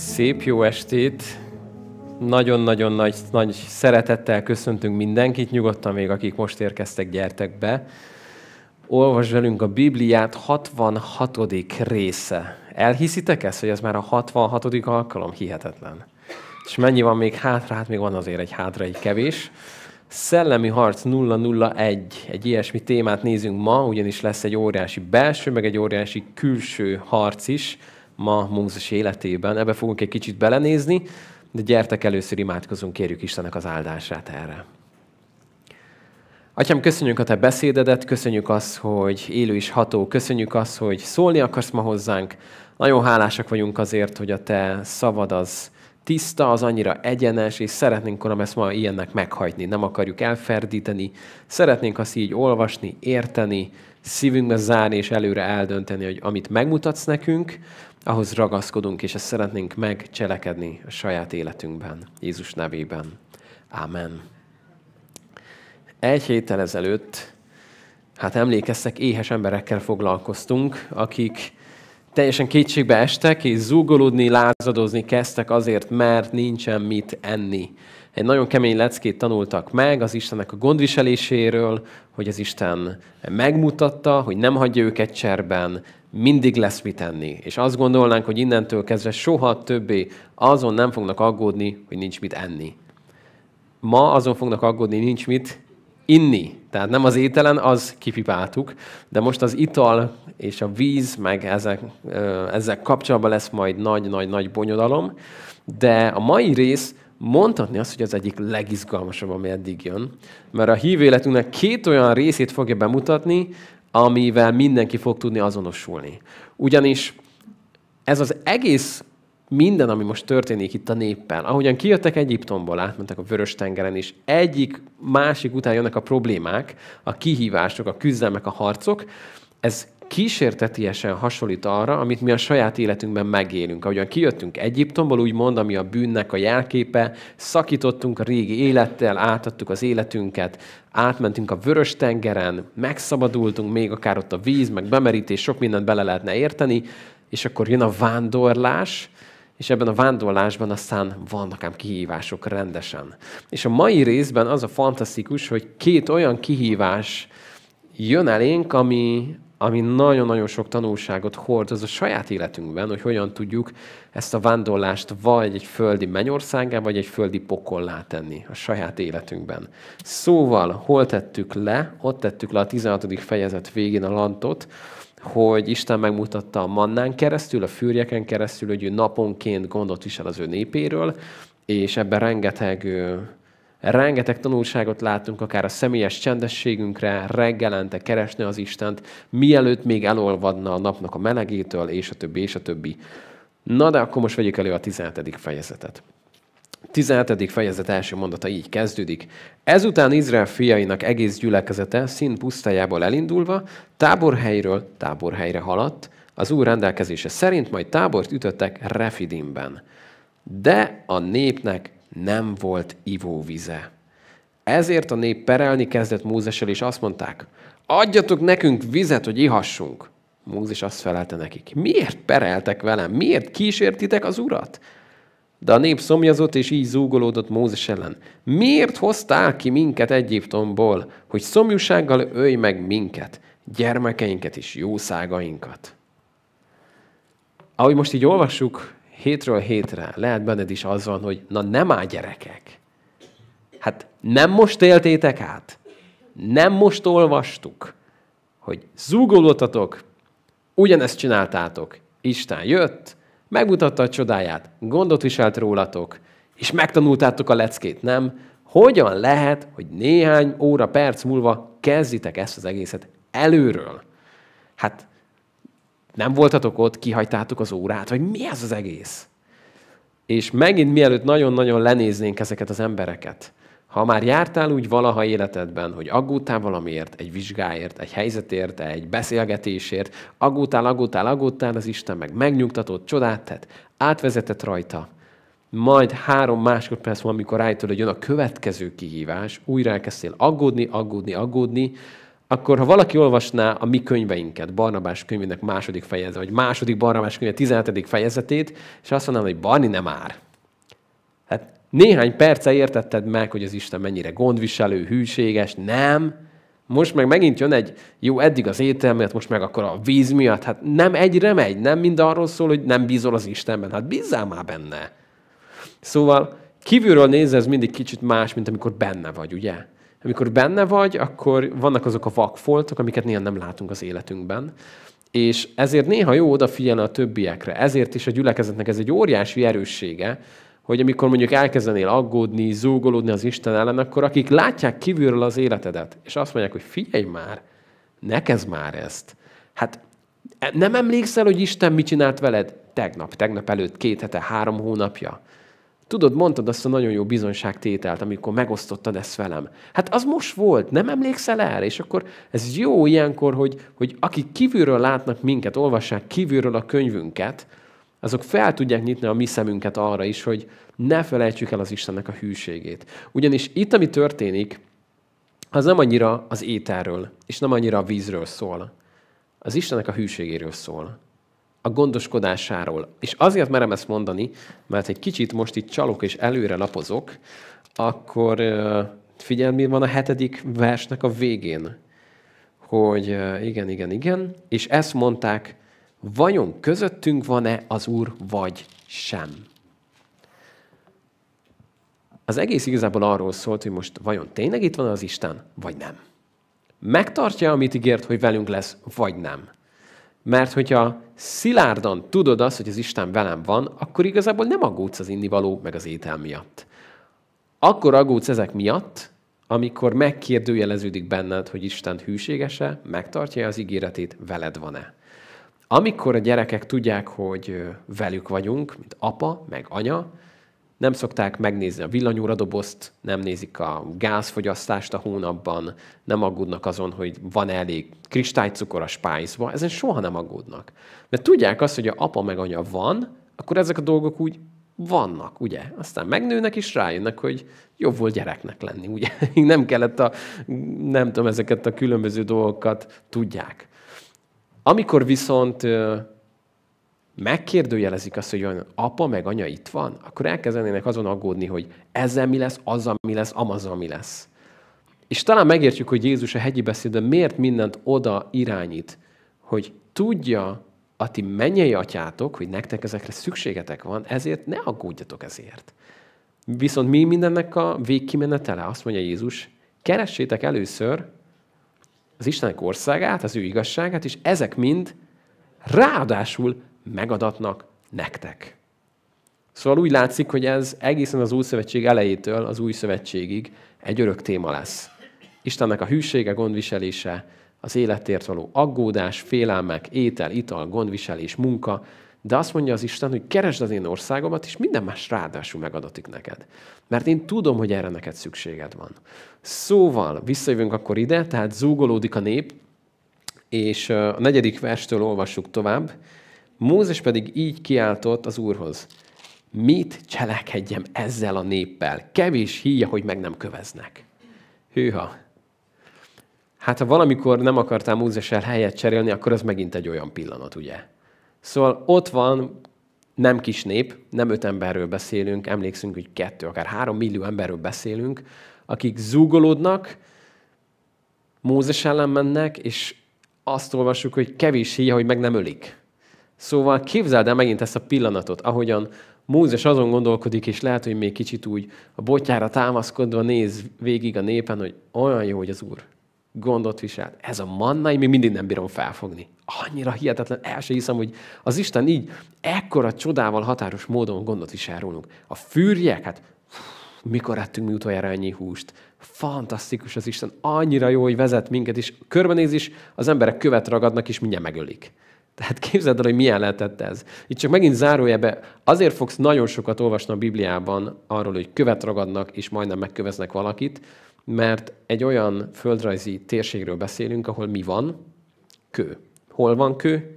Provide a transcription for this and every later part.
Szép jó estét! Nagyon-nagyon nagy, nagy szeretettel köszöntünk mindenkit, nyugodtan még akik most érkeztek, gyertek be. Olvasd velünk a Bibliát 66. része. Elhiszitek ezt, hogy ez már a 66. alkalom? Hihetetlen. És mennyi van még hátra? Hát még van azért egy hátra, egy kevés. Szellemi harc 001, egy ilyesmi témát nézünk ma, ugyanis lesz egy óriási belső, meg egy óriási külső harc is ma Mózes életében. Ebbe fogunk egy kicsit belenézni, de gyertek először imádkozunk, kérjük Istennek az áldását erre. Atyám, köszönjük a Te beszédedet, köszönjük azt, hogy élő is ható, köszönjük azt, hogy szólni akarsz ma hozzánk. Nagyon hálásak vagyunk azért, hogy a Te szavad az tiszta, az annyira egyenes, és szeretnénk, Uram, ezt ma ilyennek meghajtni. Nem akarjuk elferdíteni, szeretnénk azt így olvasni, érteni, szívünkbe zárni és előre eldönteni, hogy amit megmutatsz nekünk, ahhoz ragaszkodunk, és ezt szeretnénk megcselekedni a saját életünkben, Jézus nevében. Ámen. Egy héttel ezelőtt, hát emlékeztek, éhes emberekkel foglalkoztunk, akik teljesen kétségbe estek, és zúgolódni, lázadozni kezdtek azért, mert nincsen mit enni egy nagyon kemény leckét tanultak meg az Istennek a gondviseléséről, hogy az Isten megmutatta, hogy nem hagyja őket cserben, mindig lesz mit enni. És azt gondolnánk, hogy innentől kezdve soha többé azon nem fognak aggódni, hogy nincs mit enni. Ma azon fognak aggódni, nincs mit inni. Tehát nem az ételen, az kipipáltuk, de most az ital és a víz, meg ezek, ezek kapcsolatban lesz majd nagy-nagy-nagy bonyodalom. De a mai rész mondhatni azt, hogy az egyik legizgalmasabb, ami eddig jön, mert a hív életünknek két olyan részét fogja bemutatni, amivel mindenki fog tudni azonosulni. Ugyanis ez az egész minden, ami most történik itt a néppel, ahogyan kijöttek Egyiptomból, átmentek a Vörös-tengeren is, egyik másik után jönnek a problémák, a kihívások, a küzdelmek, a harcok, ez kísértetiesen hasonlít arra, amit mi a saját életünkben megélünk. Ahogyan kijöttünk Egyiptomból, úgymond, ami a bűnnek a jelképe, szakítottunk a régi élettel, átadtuk az életünket, átmentünk a vörös tengeren, megszabadultunk, még akár ott a víz, meg bemerítés, sok mindent bele lehetne érteni, és akkor jön a vándorlás, és ebben a vándorlásban aztán vannak ám kihívások rendesen. És a mai részben az a fantasztikus, hogy két olyan kihívás jön elénk, ami, ami nagyon-nagyon sok tanulságot hordoz a saját életünkben, hogy hogyan tudjuk ezt a vándorlást vagy egy földi mennyországá, vagy egy földi pokollá tenni a saját életünkben. Szóval, hol tettük le, ott tettük le a 16. fejezet végén a lantot, hogy Isten megmutatta a mannán keresztül, a fűrjeken keresztül, hogy ő naponként gondot visel az ő népéről, és ebben rengeteg Rengeteg tanulságot látunk, akár a személyes csendességünkre, reggelente keresni az Istent, mielőtt még elolvadna a napnak a melegétől, és a többi, és a többi. Na de akkor most vegyük elő a 17. fejezetet. 17. fejezet első mondata így kezdődik. Ezután Izrael fiainak egész gyülekezete szín pusztájából elindulva táborhelyről táborhelyre haladt, az úr rendelkezése szerint majd tábort ütöttek Refidimben. De a népnek nem volt ivóvize. Ezért a nép perelni kezdett Mózessel, és azt mondták, adjatok nekünk vizet, hogy ihassunk. Mózes azt felelte nekik, miért pereltek velem, miért kísértitek az urat? De a nép szomjazott, és így zúgolódott Mózes ellen. Miért hoztál ki minket Egyiptomból, hogy szomjúsággal ölj meg minket, gyermekeinket és jószágainkat? Ahogy most így olvassuk hétről hétre. Lehet benned is az van, hogy na nem áll gyerekek. Hát nem most éltétek át. Nem most olvastuk, hogy zúgolódtatok, ugyanezt csináltátok. Isten jött, megmutatta a csodáját, gondot viselt rólatok, és megtanultátok a leckét, nem? Hogyan lehet, hogy néhány óra, perc múlva kezditek ezt az egészet előről? Hát nem voltatok ott, kihagytátok az órát, vagy mi ez az egész? És megint mielőtt nagyon-nagyon lenéznénk ezeket az embereket, ha már jártál úgy valaha életedben, hogy aggódtál valamiért, egy vizsgáért, egy helyzetért, egy beszélgetésért, aggódtál, aggódtál, aggódtál, az Isten meg megnyugtatott, csodát tett, átvezetett rajta. Majd három másodperc van, amikor rájöttél, hogy jön a következő kihívás, újra elkezdtél aggódni, aggódni, aggódni, akkor ha valaki olvasná a mi könyveinket, Barnabás könyvének második fejezetét, vagy második Barnabás könyve 17. fejezetét, és azt mondanám, hogy Barni nem ár. Hát néhány perce értetted meg, hogy az Isten mennyire gondviselő, hűséges, nem. Most meg megint jön egy, jó, eddig az étel miatt, most meg akkor a víz miatt. Hát nem egyre megy, nem mind arról szól, hogy nem bízol az Istenben. Hát bízzál már benne. Szóval kívülről nézve ez mindig kicsit más, mint amikor benne vagy, ugye? amikor benne vagy, akkor vannak azok a vakfoltok, amiket néha nem látunk az életünkben. És ezért néha jó odafigyelni a többiekre. Ezért is a gyülekezetnek ez egy óriási erőssége, hogy amikor mondjuk elkezdenél aggódni, zúgolódni az Isten ellen, akkor akik látják kívülről az életedet, és azt mondják, hogy figyelj már, nekez már ezt. Hát e, nem emlékszel, hogy Isten mit csinált veled? Tegnap, tegnap előtt, két hete, három hónapja. Tudod, mondtad azt a nagyon jó bizonyságtételt, amikor megosztottad ezt velem. Hát az most volt, nem emlékszel erre? És akkor ez jó ilyenkor, hogy, hogy akik kívülről látnak minket, olvassák kívülről a könyvünket, azok fel tudják nyitni a mi szemünket arra is, hogy ne felejtsük el az Istennek a hűségét. Ugyanis itt, ami történik, az nem annyira az ételről, és nem annyira a vízről szól. Az Istennek a hűségéről szól a gondoskodásáról. És azért merem ezt mondani, mert egy kicsit most itt csalok és előre lapozok, akkor figyelj, mi van a hetedik versnek a végén. Hogy igen, igen, igen. És ezt mondták, vajon közöttünk van-e az Úr, vagy sem? Az egész igazából arról szólt, hogy most vajon tényleg itt van az Isten, vagy nem. Megtartja, amit ígért, hogy velünk lesz, vagy nem. Mert hogyha szilárdan tudod azt, hogy az Isten velem van, akkor igazából nem aggódsz az innivaló meg az étel miatt. Akkor aggódsz ezek miatt, amikor megkérdőjeleződik benned, hogy Isten hűséges-e, megtartja az ígéretét, veled van-e. Amikor a gyerekek tudják, hogy velük vagyunk, mint apa, meg anya, nem szokták megnézni a villanyóra dobozt, nem nézik a gázfogyasztást a hónapban, nem aggódnak azon, hogy van elég kristálycukor a spájzba, ezen soha nem aggódnak. Mert tudják azt, hogy a apa meg anya van, akkor ezek a dolgok úgy vannak, ugye? Aztán megnőnek és rájönnek, hogy jobb volt gyereknek lenni, ugye? nem kellett a, nem tudom, ezeket a különböző dolgokat tudják. Amikor viszont megkérdőjelezik azt, hogy olyan apa meg anya itt van, akkor elkezdenének azon aggódni, hogy ezzel mi lesz, azzal mi lesz, amazzal mi lesz. És talán megértjük, hogy Jézus a hegyi beszédben miért mindent oda irányít, hogy tudja a ti mennyei atyátok, hogy nektek ezekre szükségetek van, ezért ne aggódjatok ezért. Viszont mi mindennek a végkimenetele? Azt mondja Jézus, keressétek először az Istenek országát, az ő igazságát, és ezek mind ráadásul megadatnak nektek. Szóval úgy látszik, hogy ez egészen az új szövetség elejétől az új szövetségig egy örök téma lesz. Istennek a hűsége, gondviselése, az életért való aggódás, félelmek, étel, ital, gondviselés, munka, de azt mondja az Isten, hogy keresd az én országomat, és minden más ráadásul megadatik neked. Mert én tudom, hogy erre neked szükséged van. Szóval visszajövünk akkor ide, tehát zúgolódik a nép, és a negyedik verstől olvassuk tovább. Mózes pedig így kiáltott az Úrhoz, mit cselekedjem ezzel a néppel? Kevés híja, hogy meg nem köveznek. Hűha! Hát ha valamikor nem akartál Mózessel helyet cserélni, akkor az megint egy olyan pillanat, ugye? Szóval ott van nem kis nép, nem öt emberről beszélünk, emlékszünk, hogy kettő, akár három millió emberről beszélünk, akik zúgolódnak, Mózes ellen mennek, és azt olvassuk, hogy kevés híja, hogy meg nem ölik. Szóval képzeld el megint ezt a pillanatot, ahogyan Mózes azon gondolkodik, és lehet, hogy még kicsit úgy a botjára támaszkodva néz végig a népen, hogy olyan jó, hogy az Úr gondot visel. Ez a manna, én még mindig nem bírom felfogni. Annyira hihetetlen, el sem hiszem, hogy az Isten így ekkora csodával határos módon gondot visel rólunk. A fűrjek, hát mikor ettünk mi utoljára ennyi húst. Fantasztikus az Isten, annyira jó, hogy vezet minket, és körbenéz is, az emberek követ ragadnak, és mindjárt megölik. Tehát képzeld el, hogy milyen lehetett ez. Itt csak megint zárójelbe, azért fogsz nagyon sokat olvasni a Bibliában arról, hogy követ ragadnak, és majdnem megköveznek valakit, mert egy olyan földrajzi térségről beszélünk, ahol mi van? Kő. Hol van kő?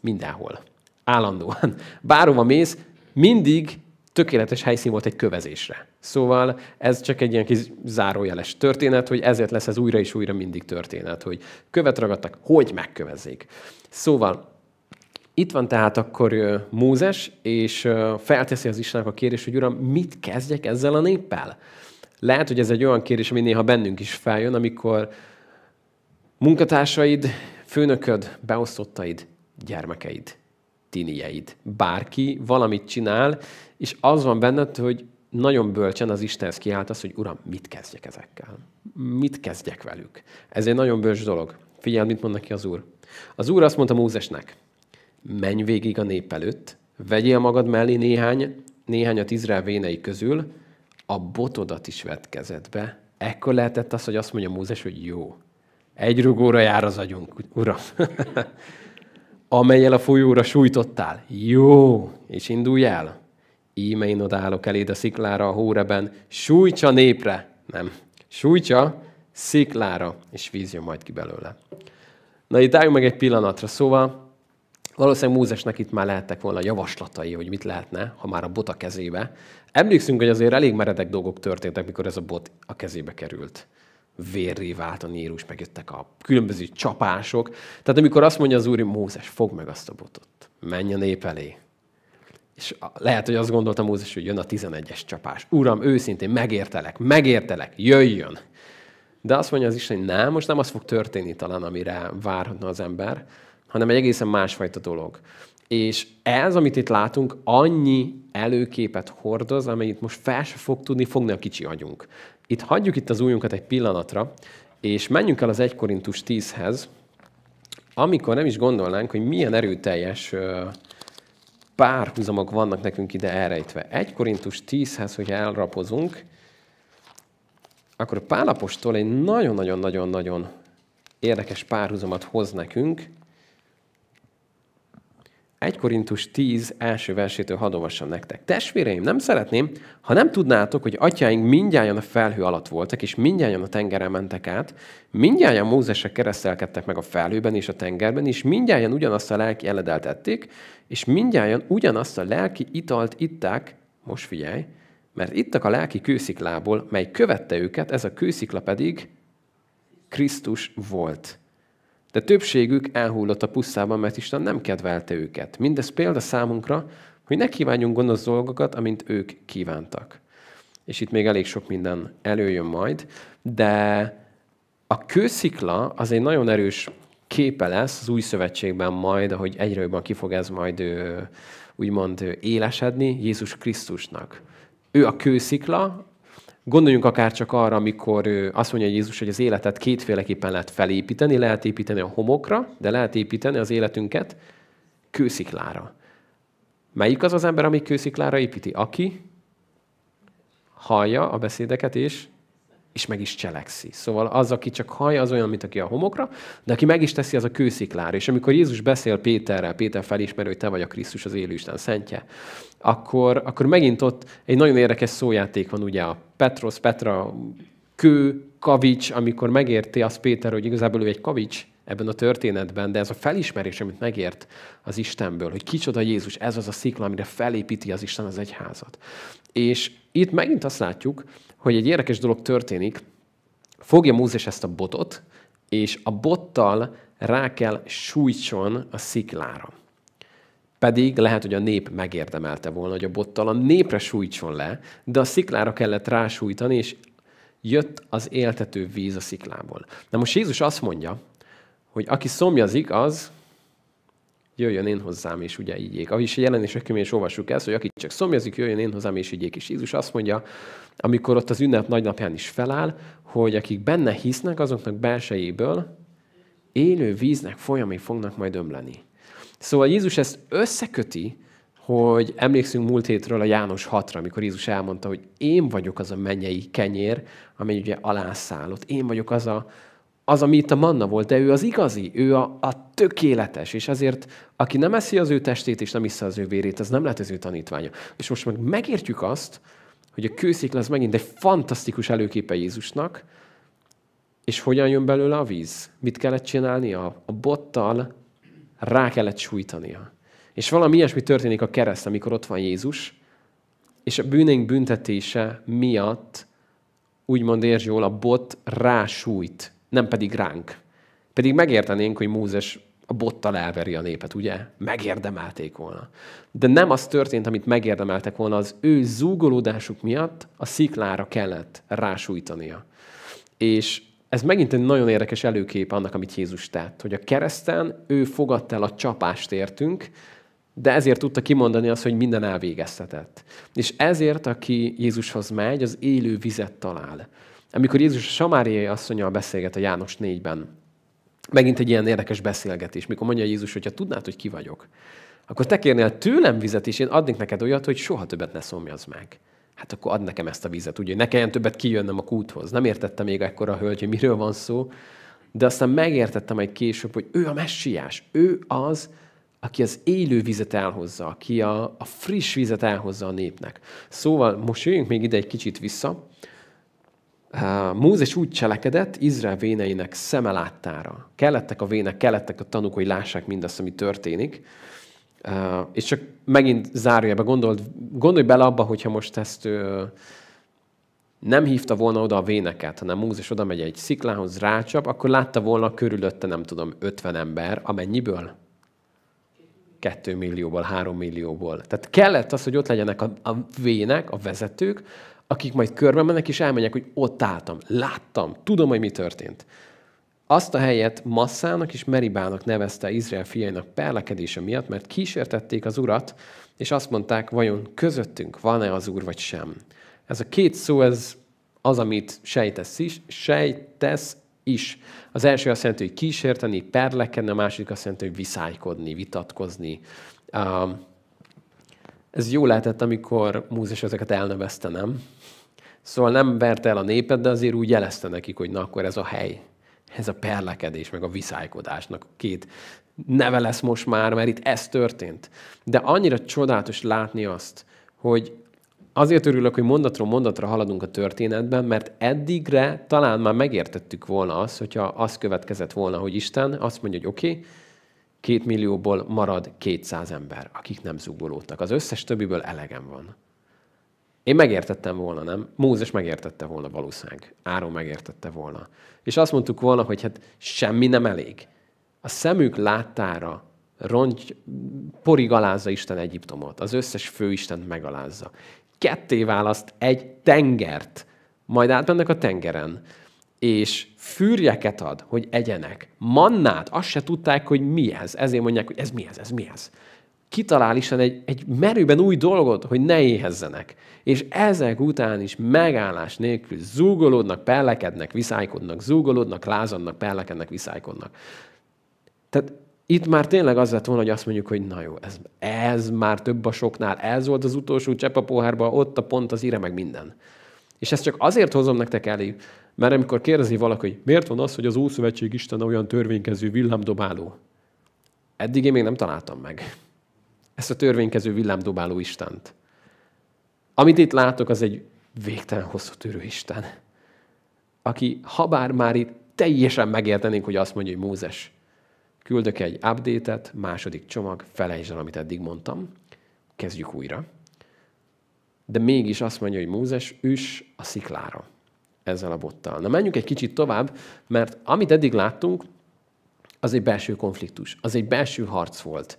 Mindenhol. Állandóan. Bárhova mész, mindig tökéletes helyszín volt egy kövezésre. Szóval ez csak egy ilyen kis zárójeles történet, hogy ezért lesz ez újra és újra mindig történet, hogy követ ragadtak, hogy megkövezzék. Szóval itt van tehát akkor Mózes, és felteszi az Istennek a kérdés, hogy Uram, mit kezdjek ezzel a néppel? Lehet, hogy ez egy olyan kérdés, ami néha bennünk is feljön, amikor munkatársaid, főnököd, beosztottaid, gyermekeid tinieid. Bárki valamit csinál, és az van benned, hogy nagyon bölcsen az Istenhez kiállt az, hogy Uram, mit kezdjek ezekkel? Mit kezdjek velük? Ez egy nagyon bölcs dolog. Figyeld, mit mond neki az Úr. Az Úr azt mondta Mózesnek, menj végig a nép előtt, vegyél magad mellé néhány, néhányat Izrael vénei közül, a botodat is vett kezedbe. Ekkor lehetett az, hogy azt mondja Mózes, hogy jó, egy rugóra jár az agyunk, uram. amelyel a folyóra sújtottál. Jó, és indulj el. Íme én odállok eléd a sziklára a hóreben, sújtsa népre, nem, sújtsa sziklára, és víz jön majd ki belőle. Na itt álljunk meg egy pillanatra, szóval Valószínűleg Mózesnek itt már lehettek volna javaslatai, hogy mit lehetne, ha már a bot a kezébe. Emlékszünk, hogy azért elég meredek dolgok történtek, mikor ez a bot a kezébe került vérré vált a Nérus, megjöttek a különböző csapások. Tehát amikor azt mondja az úr, Mózes, fogd meg azt a botot, menj a nép elé. És lehet, hogy azt gondolta Mózes, hogy jön a 11-es csapás. Uram, őszintén megértelek, megértelek, jöjjön. De azt mondja az Isten, hogy nem, most nem az fog történni talán, amire várhatna az ember, hanem egy egészen másfajta dolog. És ez, amit itt látunk, annyi előképet hordoz, amelyet most fel sem fog tudni fogni a kicsi agyunk itt hagyjuk itt az újunkat egy pillanatra, és menjünk el az 1 Korintus 10-hez, amikor nem is gondolnánk, hogy milyen erőteljes párhuzamok vannak nekünk ide elrejtve. 1 Korintus 10-hez, hogyha elrapozunk, akkor Pálapostól egy nagyon-nagyon-nagyon-nagyon érdekes párhuzamat hoz nekünk, 1 Korintus 10 első versétől hadovassam nektek. Testvéreim, nem szeretném, ha nem tudnátok, hogy atyáink mindjárt a felhő alatt voltak, és mindjárt a tengeren mentek át, mindjárt Mózesre keresztelkedtek meg a felhőben és a tengerben, és mindjárt ugyanazt a lelki eledeltették, és mindjárt ugyanazt a lelki italt itták, most figyelj, mert ittak a lelki kősziklából, mely követte őket, ez a kőszikla pedig Krisztus volt. De többségük elhullott a pusztában, mert Isten nem kedvelte őket. Mindez példa számunkra, hogy ne kívánjunk gonosz dolgokat, amint ők kívántak. És itt még elég sok minden előjön majd, de a kőszikla az egy nagyon erős képe lesz az új szövetségben majd, ahogy egyre jobban ki fog ez majd úgymond élesedni Jézus Krisztusnak. Ő a kőszikla, Gondoljunk akár csak arra, amikor azt mondja Jézus, hogy az életet kétféleképpen lehet felépíteni, lehet építeni a homokra, de lehet építeni az életünket kősziklára. Melyik az az ember, ami kősziklára építi? Aki hallja a beszédeket, és, és meg is cselekszi. Szóval az, aki csak hallja, az olyan, mint aki a homokra, de aki meg is teszi, az a kősziklára. És amikor Jézus beszél Péterrel, Péter felismeri, hogy te vagy a Krisztus, az élő Isten szentje, akkor, akkor megint ott egy nagyon érdekes szójáték van, ugye a Petros, Petra, kő, kavics, amikor megérti az Péter, hogy igazából ő egy kavics ebben a történetben, de ez a felismerés, amit megért az Istenből, hogy kicsoda Jézus, ez az a szikla, amire felépíti az Isten az egyházat. És itt megint azt látjuk, hogy egy érdekes dolog történik, fogja Mózes ezt a botot, és a bottal rá kell sújtson a sziklára. Pedig lehet, hogy a nép megérdemelte volna, hogy a bottal a népre sújtson le, de a sziklára kellett rásújtani, és jött az éltető víz a sziklából. Na most Jézus azt mondja, hogy aki szomjazik, az jöjjön én hozzám, és ugye ígyék. Ahogy is a jelenések is olvassuk ezt, hogy aki csak szomjazik, jöjjön én hozzám, és ígyék. És Jézus azt mondja, amikor ott az ünnep nagynapján is feláll, hogy akik benne hisznek, azoknak belsejéből élő víznek folyamai fognak majd ömleni. Szóval Jézus ezt összeköti, hogy emlékszünk múlt hétről a János 6-ra, amikor Jézus elmondta, hogy én vagyok az a mennyei kenyér, amely ugye alászállott. Én vagyok az a, az, ami itt a manna volt, de ő az igazi, ő a, a tökéletes, és ezért aki nem eszi az ő testét, és nem iszza az ő vérét, az nem lehet az ő tanítványa. És most meg megértjük azt, hogy a kőszikla az megint egy fantasztikus előképe Jézusnak, és hogyan jön belőle a víz? Mit kellett csinálni? A, a bottal rá kellett sújtania. És valami ilyesmi történik a kereszt, amikor ott van Jézus, és a bűnénk büntetése miatt úgymond érzi jól, a bot rásújt, nem pedig ránk. Pedig megértenénk, hogy Mózes a bottal elveri a népet, ugye? Megérdemelték volna. De nem az történt, amit megérdemeltek volna, az ő zúgolódásuk miatt a sziklára kellett rásújtania. És ez megint egy nagyon érdekes előkép annak, amit Jézus tett, hogy a kereszten ő fogadta el a csapást értünk, de ezért tudta kimondani azt, hogy minden elvégeztetett. És ezért, aki Jézushoz megy, az élő vizet talál. Amikor Jézus a Samáriai asszonyjal beszélget a János 4-ben, megint egy ilyen érdekes beszélgetés, mikor mondja Jézus, hogy ha tudnád, hogy ki vagyok, akkor te kérnél tőlem vizet, és én adnék neked olyat, hogy soha többet ne szomjazd meg hát akkor ad nekem ezt a vizet, ugye ne kelljen többet kijönnem a kúthoz. Nem értettem még ekkor a hölgy, hogy miről van szó, de aztán megértettem egy később, hogy ő a messiás, ő az, aki az élő vizet elhozza, aki a, a friss vizet elhozza a népnek. Szóval most jöjjünk még ide egy kicsit vissza. Mózes úgy cselekedett Izrael véneinek szeme láttára. Kellettek a vének, kellettek a tanúk, hogy lássák mindazt, ami történik. Uh, és csak megint zárójelbe gondolj, gondolj bele abba, hogyha most ezt uh, nem hívta volna oda a véneket, hanem Mózes oda megy egy sziklához, rácsap, akkor látta volna körülötte, nem tudom, 50 ember, amennyiből? 2 millióból, 3 millióból. Tehát kellett az, hogy ott legyenek a, a vének, a vezetők, akik majd körbe mennek, és elmenjek, hogy ott álltam, láttam, tudom, hogy mi történt. Azt a helyet Masszának és Meribának nevezte Izrael fiainak perlekedése miatt, mert kísértették az urat, és azt mondták, vajon közöttünk van-e az úr, vagy sem. Ez a két szó, ez az, amit sejtesz is, sejtesz is. Az első azt jelenti, hogy kísérteni, perlekedni, a második azt jelenti, hogy viszálykodni, vitatkozni. Ez jó lehetett, amikor Mózes ezeket elnevezte, nem? Szóval nem verte el a népet, de azért úgy jelezte nekik, hogy na akkor ez a hely, ez a perlekedés, meg a viszálykodásnak két neve lesz most már, mert itt ez történt. De annyira csodálatos látni azt, hogy azért örülök, hogy mondatról mondatra haladunk a történetben, mert eddigre talán már megértettük volna azt, hogyha az következett volna, hogy Isten azt mondja, hogy oké, okay, két millióból marad 200 ember, akik nem zugolódtak. Az összes többiből elegem van. Én megértettem volna, nem? Mózes megértette volna valószínűleg. Áron megértette volna. És azt mondtuk volna, hogy hát semmi nem elég. A szemük láttára rongy, porigalázza Isten Egyiptomot. Az összes főistent megalázza. Ketté választ egy tengert. Majd átmennek a tengeren. És fűrjeket ad, hogy egyenek. Mannát, azt se tudták, hogy mi ez. Ezért mondják, hogy ez mi ez, ez mi ez kitalál Isten egy, egy merőben új dolgot, hogy ne éhezzenek. És ezek után is megállás nélkül zúgolódnak, pellekednek, viszálykodnak, zúgolódnak, lázadnak, pellekednek, viszálykodnak. Tehát itt már tényleg az lett volna, hogy azt mondjuk, hogy na jó, ez, ez már több a soknál, ez volt az utolsó csepp a pohárba, ott a pont az íre meg minden. És ezt csak azért hozom nektek elé, mert amikor kérdezi valaki, hogy miért van az, hogy az Ószövetség Isten olyan törvénykező villámdobáló, eddig én még nem találtam meg ezt a törvénykező villámdobáló Istent. Amit itt látok, az egy végtelen hosszú törő Isten, aki habár már itt teljesen megértenénk, hogy azt mondja, hogy Mózes, küldök egy update második csomag, felejtsd el, amit eddig mondtam, kezdjük újra. De mégis azt mondja, hogy Mózes, üs a sziklára ezzel a bottal. Na menjünk egy kicsit tovább, mert amit eddig láttunk, az egy belső konfliktus, az egy belső harc volt.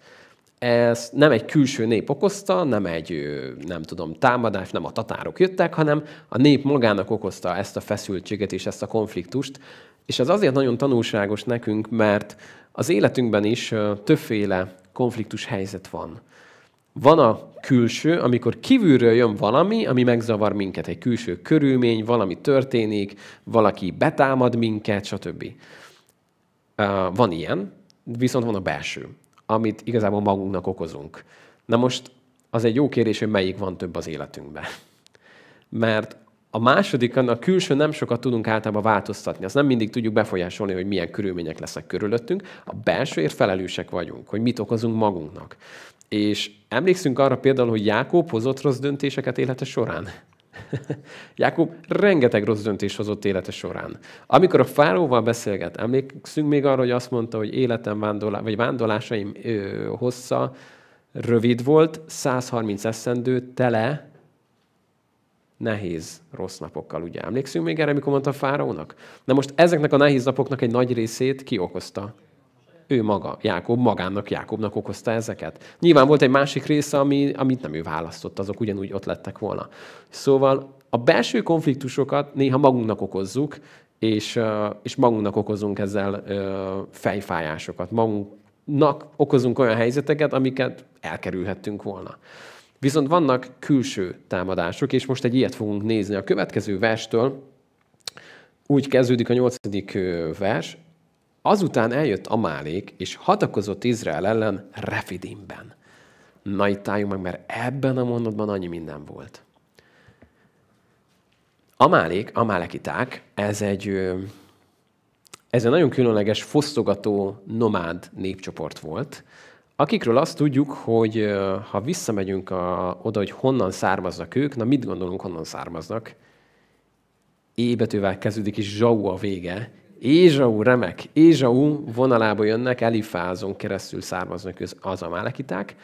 Ez nem egy külső nép okozta, nem egy, nem tudom, támadás, nem a tatárok jöttek, hanem a nép magának okozta ezt a feszültséget és ezt a konfliktust. És ez azért nagyon tanulságos nekünk, mert az életünkben is többféle konfliktus helyzet van. Van a külső, amikor kívülről jön valami, ami megzavar minket, egy külső körülmény, valami történik, valaki betámad minket, stb. Van ilyen, viszont van a belső amit igazából magunknak okozunk. Na most az egy jó kérdés, hogy melyik van több az életünkben. Mert a másodikon a külső nem sokat tudunk általában változtatni. Azt nem mindig tudjuk befolyásolni, hogy milyen körülmények lesznek körülöttünk. A belsőért felelősek vagyunk, hogy mit okozunk magunknak. És emlékszünk arra például, hogy Jákob hozott rossz döntéseket élete során. Jákob rengeteg rossz döntés hozott élete során. Amikor a fáróval beszélget, emlékszünk még arra, hogy azt mondta, hogy életem vándorlá, vagy vándorlásaim ö, hossza rövid volt, 130 eszendő tele nehéz rossz napokkal, ugye? Emlékszünk még erre, amikor mondta a fárónak? Na most ezeknek a nehéz napoknak egy nagy részét ki okozta? ő maga, Jákob, magának Jákobnak okozta ezeket. Nyilván volt egy másik része, ami, amit nem ő választott, azok ugyanúgy ott lettek volna. Szóval a belső konfliktusokat néha magunknak okozzuk, és, és magunknak okozunk ezzel fejfájásokat, magunknak okozunk olyan helyzeteket, amiket elkerülhettünk volna. Viszont vannak külső támadások, és most egy ilyet fogunk nézni. A következő verstől úgy kezdődik a nyolcadik vers, Azután eljött Amálék, és hadakozott Izrael ellen Refidimben. Na itt álljunk meg, mert ebben a mondatban annyi minden volt. Amálék, amálekiták, ez egy, ez egy nagyon különleges, fosztogató, nomád népcsoport volt, akikről azt tudjuk, hogy ha visszamegyünk a, oda, hogy honnan származnak ők, na mit gondolunk, honnan származnak? Ébetővel e kezdődik, és Zsau a vége, Ézsau remek, Ézsau vonalába jönnek, Elifázon keresztül származnak az amálekiták,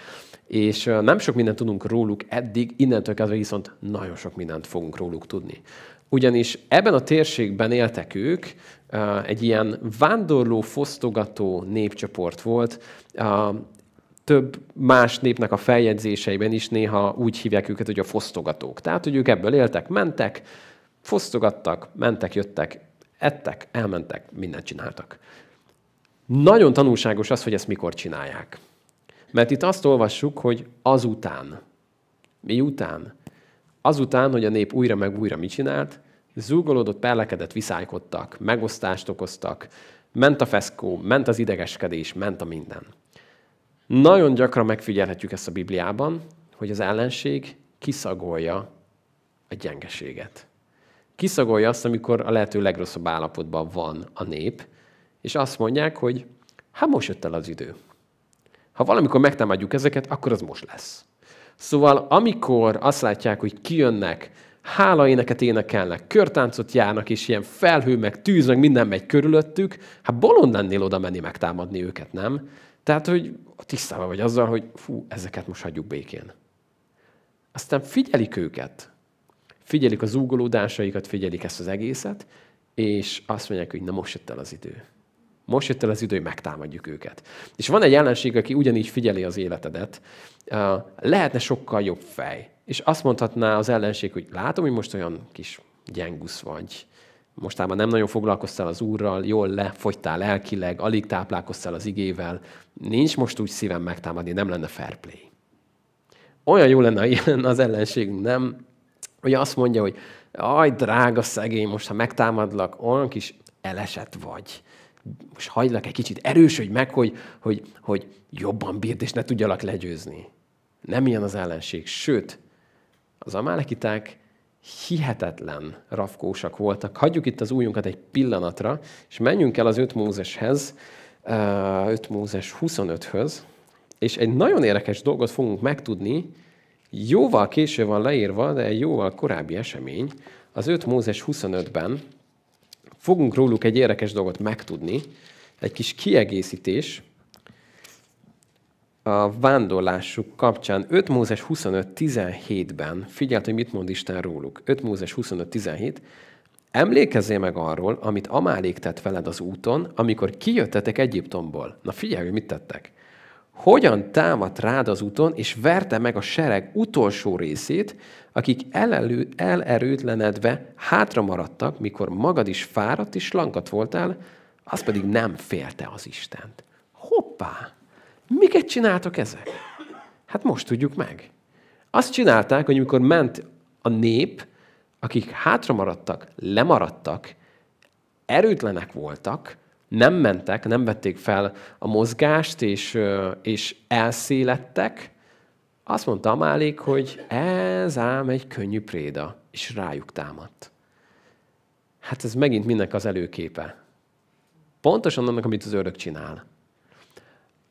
és nem sok mindent tudunk róluk eddig, innentől kezdve viszont nagyon sok mindent fogunk róluk tudni. Ugyanis ebben a térségben éltek ők, egy ilyen vándorló, fosztogató népcsoport volt, több más népnek a feljegyzéseiben is néha úgy hívják őket, hogy a fosztogatók. Tehát, hogy ők ebből éltek, mentek, fosztogattak, mentek, jöttek, ettek, elmentek, mindent csináltak. Nagyon tanulságos az, hogy ezt mikor csinálják. Mert itt azt olvassuk, hogy azután. Miután? Azután, hogy a nép újra meg újra mit csinált, zúgolódott, perlekedett, viszálykodtak, megosztást okoztak, ment a feszkó, ment az idegeskedés, ment a minden. Nagyon gyakran megfigyelhetjük ezt a Bibliában, hogy az ellenség kiszagolja a gyengeséget kiszagolja azt, amikor a lehető legrosszabb állapotban van a nép, és azt mondják, hogy hát most jött el az idő. Ha valamikor megtámadjuk ezeket, akkor az most lesz. Szóval amikor azt látják, hogy kijönnek, hálaéneket énekelnek, körtáncot járnak, és ilyen felhő, meg tűz, meg minden megy körülöttük, hát bolond lennél oda menni megtámadni őket, nem? Tehát, hogy tisztában vagy azzal, hogy fú, ezeket most hagyjuk békén. Aztán figyelik őket, figyelik az úgolódásaikat, figyelik ezt az egészet, és azt mondják, hogy na most jött el az idő. Most jött el az idő, hogy megtámadjuk őket. És van egy ellenség, aki ugyanígy figyeli az életedet. Lehetne sokkal jobb fej. És azt mondhatná az ellenség, hogy látom, hogy most olyan kis gyengusz vagy. Mostában nem nagyon foglalkoztál az Úrral, jól lefogytál lelkileg, alig táplálkoztál az igével. Nincs most úgy szívem megtámadni, nem lenne fair play. Olyan jó lenne, ha ilyen az ellenségünk, nem? hogy azt mondja, hogy aj, drága szegény, most ha megtámadlak, olyan kis elesett vagy. Most hagylak egy kicsit Erős, hogy meg, hogy, hogy, hogy jobban bírd, és ne tudjalak legyőzni. Nem ilyen az ellenség. Sőt, az amálekiták hihetetlen rafkósak voltak. Hagyjuk itt az újunkat egy pillanatra, és menjünk el az 5 Mózeshez, 5 eh, Mózes 25-höz, és egy nagyon érdekes dolgot fogunk megtudni, Jóval késő van leírva, de egy jóval korábbi esemény, az 5 Mózes 25-ben fogunk róluk egy érdekes dolgot megtudni, egy kis kiegészítés a vándorlásuk kapcsán. 5 Mózes 25.17-ben, figyelt, hogy mit mond Isten róluk. 5 Mózes 25.17, Emlékezzél meg arról, amit Amálék tett veled az úton, amikor kijöttetek Egyiptomból. Na figyelj, hogy mit tettek hogyan támadt rád az úton, és verte meg a sereg utolsó részét, akik elelő, elerőtlenedve hátra maradtak, mikor magad is fáradt és lankat voltál, az pedig nem félte az Istent. Hoppá! Miket csináltak ezek? Hát most tudjuk meg. Azt csinálták, hogy amikor ment a nép, akik hátra maradtak, lemaradtak, erőtlenek voltak, nem mentek, nem vették fel a mozgást, és, és elszélettek, azt mondta Amálék, hogy ez ám egy könnyű préda, és rájuk támadt. Hát ez megint mindnek az előképe. Pontosan annak, amit az ördög csinál.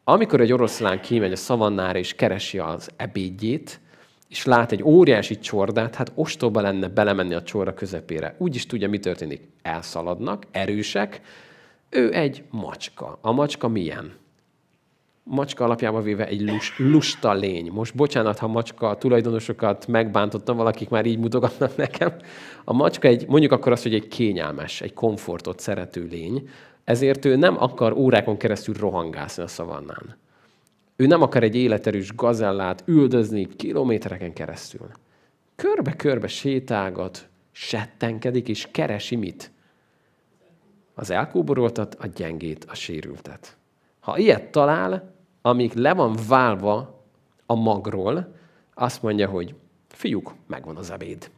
Amikor egy oroszlán kimegy a szavannára és keresi az ebédjét, és lát egy óriási csordát, hát ostoba lenne belemenni a csorda közepére. Úgy is tudja, mi történik. Elszaladnak, erősek, ő egy macska. A macska milyen? macska alapjában véve egy lus, lusta lény. Most bocsánat, ha macska tulajdonosokat megbántottam, valakik már így mutogatnak nekem. A macska egy, mondjuk akkor azt, hogy egy kényelmes, egy komfortot szerető lény, ezért ő nem akar órákon keresztül rohangászni a szavannán. Ő nem akar egy életerős gazellát üldözni kilométereken keresztül. Körbe-körbe sétálgat, settenkedik és keresi mit? az elkóboroltat, a gyengét, a sérültet. Ha ilyet talál, amíg le van válva a magról, azt mondja, hogy fiúk, megvan az ebéd.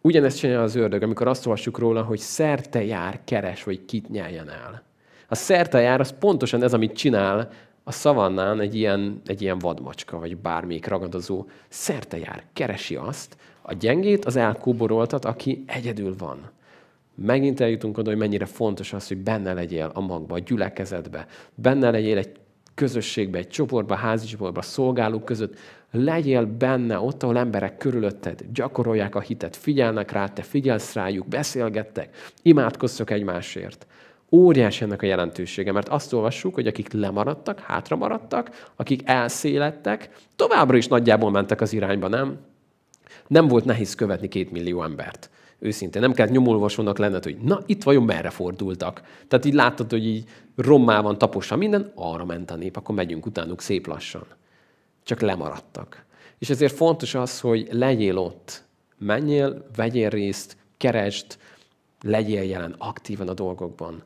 Ugyanezt csinálja az ördög, amikor azt olvassuk róla, hogy szerte jár, keres, hogy kit nyeljen el. A szerte jár, az pontosan ez, amit csinál a szavannán egy ilyen, egy ilyen vadmacska, vagy bármelyik ragadozó. Szerte jár, keresi azt, a gyengét, az elkóboroltat, aki egyedül van. Megint eljutunk oda, hogy mennyire fontos az, hogy benne legyél a magba, a gyülekezetbe. Benne legyél egy közösségbe, egy csoportba, házi csoportba, szolgálók között. Legyél benne ott, ahol emberek körülötted gyakorolják a hitet, figyelnek rá, te figyelsz rájuk, beszélgettek, imádkoztok egymásért. Óriási ennek a jelentősége, mert azt olvassuk, hogy akik lemaradtak, hátra maradtak, akik elszélettek, továbbra is nagyjából mentek az irányba, nem? Nem volt nehéz követni két millió embert őszintén. Nem kellett nyomolvasónak lenned, hogy na, itt vajon merre fordultak. Tehát így láttad, hogy így rommá van tapossa minden, arra ment a nép, akkor megyünk utánuk szép lassan. Csak lemaradtak. És ezért fontos az, hogy legyél ott. Menjél, vegyél részt, keresd, legyél jelen aktívan a dolgokban.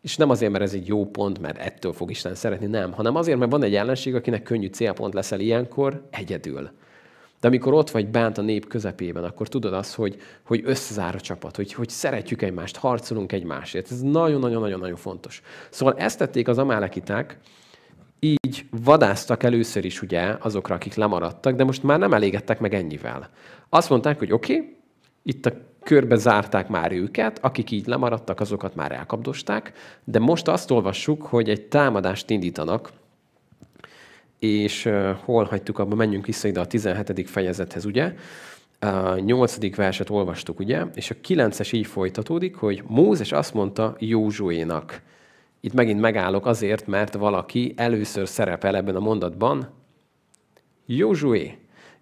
És nem azért, mert ez egy jó pont, mert ettől fog Isten szeretni, nem, hanem azért, mert van egy ellenség, akinek könnyű célpont leszel ilyenkor egyedül. De amikor ott vagy bánt a nép közepében, akkor tudod azt, hogy, hogy összezár a csapat, hogy, hogy szeretjük egymást, harcolunk egymásért. Ez nagyon-nagyon-nagyon-nagyon fontos. Szóval ezt tették az amálekiták, így vadáztak először is ugye azokra, akik lemaradtak, de most már nem elégedtek meg ennyivel. Azt mondták, hogy oké, okay, itt a körbe zárták már őket, akik így lemaradtak, azokat már elkapdosták, de most azt olvassuk, hogy egy támadást indítanak és hol hagytuk abba, menjünk vissza ide a 17. fejezethez, ugye? A 8. verset olvastuk, ugye? És a 9-es így folytatódik, hogy Mózes azt mondta Józsuénak. Itt megint megállok azért, mert valaki először szerepel ebben a mondatban. Józsué.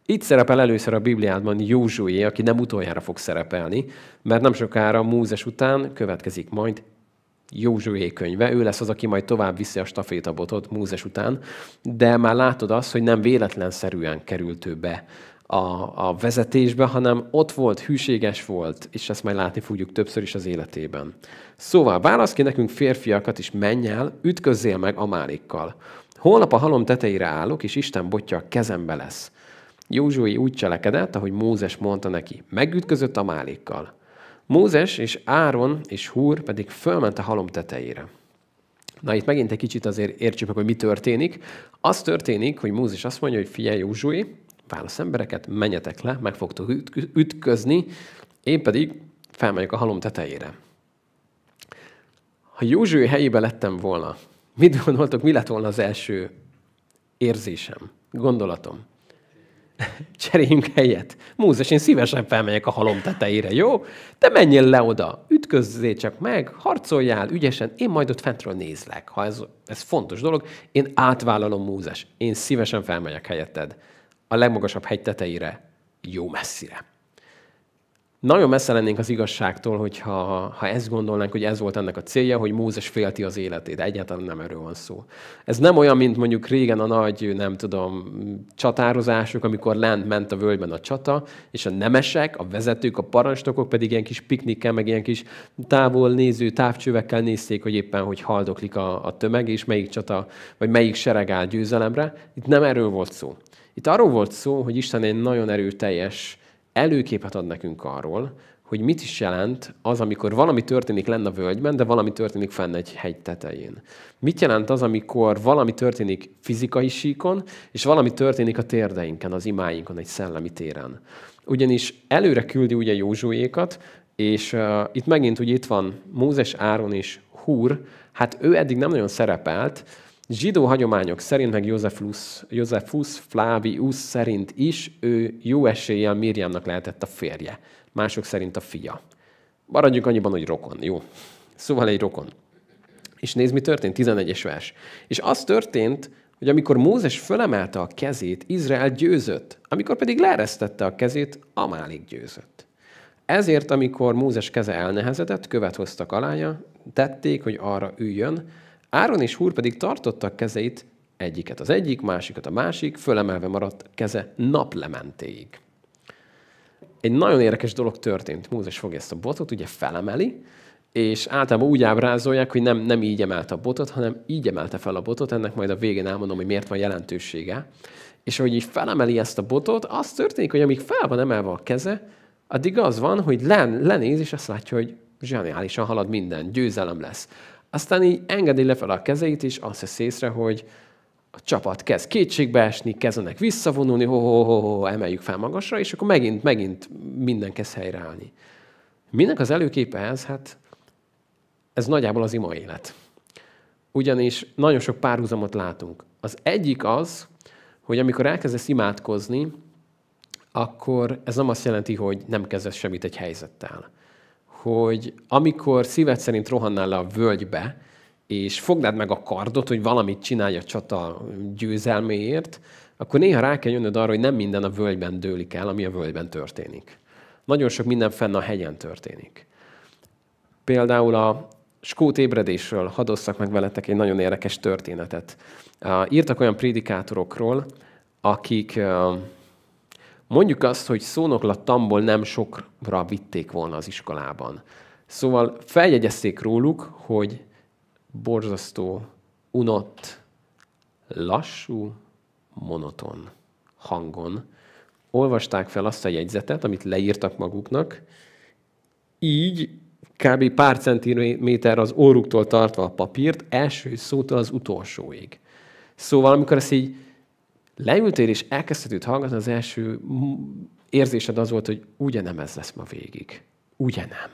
Itt szerepel először a Bibliádban Józsué, aki nem utoljára fog szerepelni, mert nem sokára Mózes után következik majd Józsué könyve, ő lesz az, aki majd tovább viszi a stafétabotot Mózes után, de már látod azt, hogy nem véletlenszerűen került ő be a, a vezetésbe, hanem ott volt, hűséges volt, és ezt majd látni fogjuk többször is az életében. Szóval válasz ki nekünk férfiakat is, menj el, ütközzél meg Amálékkal. Holnap a halom tetejére állok, és Isten botja a kezembe lesz. Józsué úgy cselekedett, ahogy Mózes mondta neki, megütközött Amálékkal. Mózes és Áron és Húr pedig fölment a halom tetejére. Na itt megint egy kicsit azért értsük meg, hogy mi történik. Az történik, hogy Mózes azt mondja, hogy figyelj Józsué, válasz embereket, menjetek le, meg fogtok ütközni, én pedig felmegyek a halom tetejére. Ha Józsué helyébe lettem volna, mit gondoltok, mi lett volna az első érzésem, gondolatom? cseréljünk helyet. Múzes, én szívesen felmegyek a halom tetejére, jó? Te menjél le oda, ütközzél csak meg, harcoljál ügyesen, én majd ott fentről nézlek. Ha ez, ez fontos dolog, én átvállalom Múzes, én szívesen felmegyek helyetted a legmagasabb hegy tetejére, jó messzire. Nagyon messze lennénk az igazságtól, hogyha ha ezt gondolnánk, hogy ez volt ennek a célja, hogy Mózes félti az életét. Egyáltalán nem erről van szó. Ez nem olyan, mint mondjuk régen a nagy, nem tudom, csatározások, amikor lent ment a völgyben a csata, és a nemesek, a vezetők, a parancsnokok pedig ilyen kis piknikkel, meg ilyen kis távol néző távcsövekkel nézték, hogy éppen hogy haldoklik a, a tömeg, és melyik csata, vagy melyik sereg áll győzelemre. Itt nem erről volt szó. Itt arról volt szó, hogy Isten egy nagyon erőteljes előképet ad nekünk arról, hogy mit is jelent az, amikor valami történik lenne a völgyben, de valami történik fenn egy hegy tetején. Mit jelent az, amikor valami történik fizikai síkon, és valami történik a térdeinken, az imáinkon, egy szellemi téren. Ugyanis előre küldi ugye Józsuékat, és uh, itt megint ugye itt van Mózes Áron és Húr, hát ő eddig nem nagyon szerepelt, Zsidó hagyományok szerint, meg Józefus, Józefus Flavius szerint is ő jó eséllyel Mirjamnak lehetett a férje, mások szerint a fia. Maradjunk annyiban, hogy rokon, jó? Szóval egy rokon. És nézd, mi történt, 11-es vers. És az történt, hogy amikor Mózes fölemelte a kezét, Izrael győzött, amikor pedig leeresztette a kezét, Amálik győzött. Ezért, amikor Mózes keze elnehezedett, követ hoztak alája, tették, hogy arra üljön, Áron és Húr pedig tartottak kezeit, egyiket az egyik, másikat a másik, fölemelve maradt keze naplementéig. Egy nagyon érdekes dolog történt. Mózes fogja ezt a botot, ugye felemeli, és általában úgy ábrázolják, hogy nem, nem így emelte a botot, hanem így emelte fel a botot, ennek majd a végén elmondom, hogy miért van jelentősége. És ahogy így felemeli ezt a botot, az történik, hogy amíg fel van emelve a keze, addig az van, hogy len, lenéz, és azt látja, hogy zseniálisan halad minden, győzelem lesz. Aztán így engedi fel a kezeit, és azt hisz észre, hogy a csapat kezd esni, kezdenek visszavonulni, ho, ho, ho, ho, emeljük fel magasra, és akkor megint, megint minden kezd helyreállni. Minek az előképe ez? Hát ez nagyjából az ima élet. Ugyanis nagyon sok párhuzamot látunk. Az egyik az, hogy amikor elkezdesz imádkozni, akkor ez nem azt jelenti, hogy nem kezdesz semmit egy helyzettel hogy amikor szíved szerint rohannál le a völgybe, és fognád meg a kardot, hogy valamit csinálj a csata győzelméért, akkor néha rá kell jönnöd arra, hogy nem minden a völgyben dőlik el, ami a völgyben történik. Nagyon sok minden fenn a hegyen történik. Például a skót ébredésről hadosszak meg veletek egy nagyon érdekes történetet. Írtak olyan prédikátorokról, akik Mondjuk azt, hogy szónoklattamból nem sokra vitték volna az iskolában. Szóval feljegyezték róluk, hogy borzasztó, unott, lassú, monoton hangon olvasták fel azt a jegyzetet, amit leírtak maguknak, így kb. pár centiméter az óruktól tartva a papírt, első szótól az utolsóig. Szóval amikor ezt így leültél és elkezdted őt hallgatni, az első érzésed az volt, hogy nem ez lesz ma végig. nem.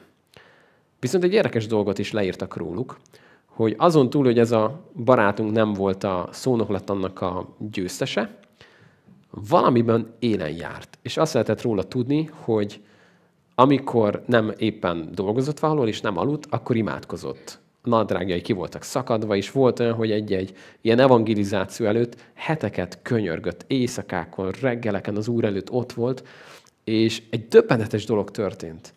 Viszont egy érdekes dolgot is leírtak róluk, hogy azon túl, hogy ez a barátunk nem volt a szónoklat annak a győztese, valamiben élen járt. És azt lehetett róla tudni, hogy amikor nem éppen dolgozott valahol, és nem aludt, akkor imádkozott nadrágjai ki voltak szakadva, és volt olyan, hogy egy-egy ilyen evangelizáció előtt heteket könyörgött, éjszakákon, reggeleken az Úr előtt ott volt, és egy döbbenetes dolog történt.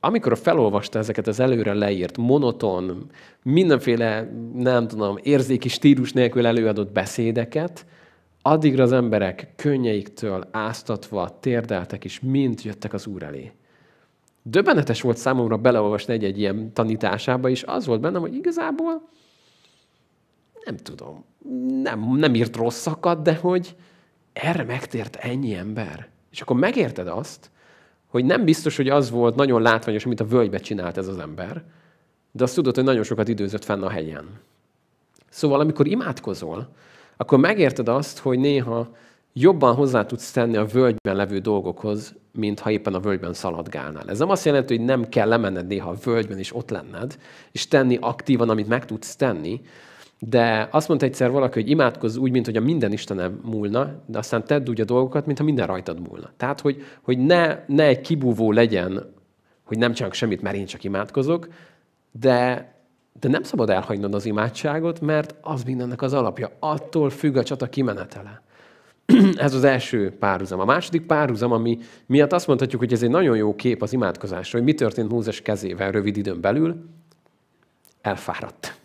Amikor felolvasta ezeket az előre leírt, monoton, mindenféle, nem tudom, érzéki stílus nélkül előadott beszédeket, addigra az emberek könnyeiktől áztatva térdeltek, és mind jöttek az Úr elé döbbenetes volt számomra beleolvasni egy-egy ilyen tanításába, és az volt bennem, hogy igazából nem tudom, nem, nem írt rosszakat, de hogy erre megtért ennyi ember. És akkor megérted azt, hogy nem biztos, hogy az volt nagyon látványos, amit a völgybe csinált ez az ember, de azt tudod, hogy nagyon sokat időzött fenn a helyen. Szóval, amikor imádkozol, akkor megérted azt, hogy néha jobban hozzá tudsz tenni a völgyben levő dolgokhoz, mint ha éppen a völgyben szaladgálnál. Ez nem azt jelenti, hogy nem kell lemenned néha a völgyben, és ott lenned, és tenni aktívan, amit meg tudsz tenni, de azt mondta egyszer valaki, hogy imádkozz úgy, mintha minden Istenem múlna, de aztán tedd úgy a dolgokat, mintha minden rajtad múlna. Tehát, hogy, hogy ne, ne egy kibúvó legyen, hogy nem csinálok semmit, mert én csak imádkozok, de, de nem szabad elhagynod az imádságot, mert az mindennek az alapja. Attól függ a csata kimenetele. ez az első párhuzam. A második párhuzam, ami miatt azt mondhatjuk, hogy ez egy nagyon jó kép az imádkozásra, hogy mi történt Mózes kezével rövid időn belül, elfáradt.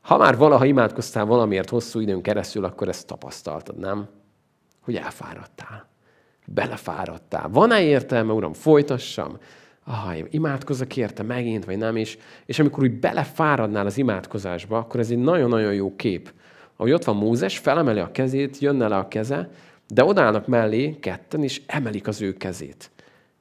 Ha már valaha imádkoztál valamiért hosszú időn keresztül, akkor ezt tapasztaltad, nem? Hogy elfáradtál. Belefáradtál. Van-e értelme, uram, folytassam? Ah, imádkozok érte megint, vagy nem is. És amikor úgy belefáradnál az imádkozásba, akkor ez egy nagyon-nagyon jó kép ahogy ott van Mózes, felemeli a kezét, jönne le a keze, de odállnak mellé ketten, és emelik az ő kezét.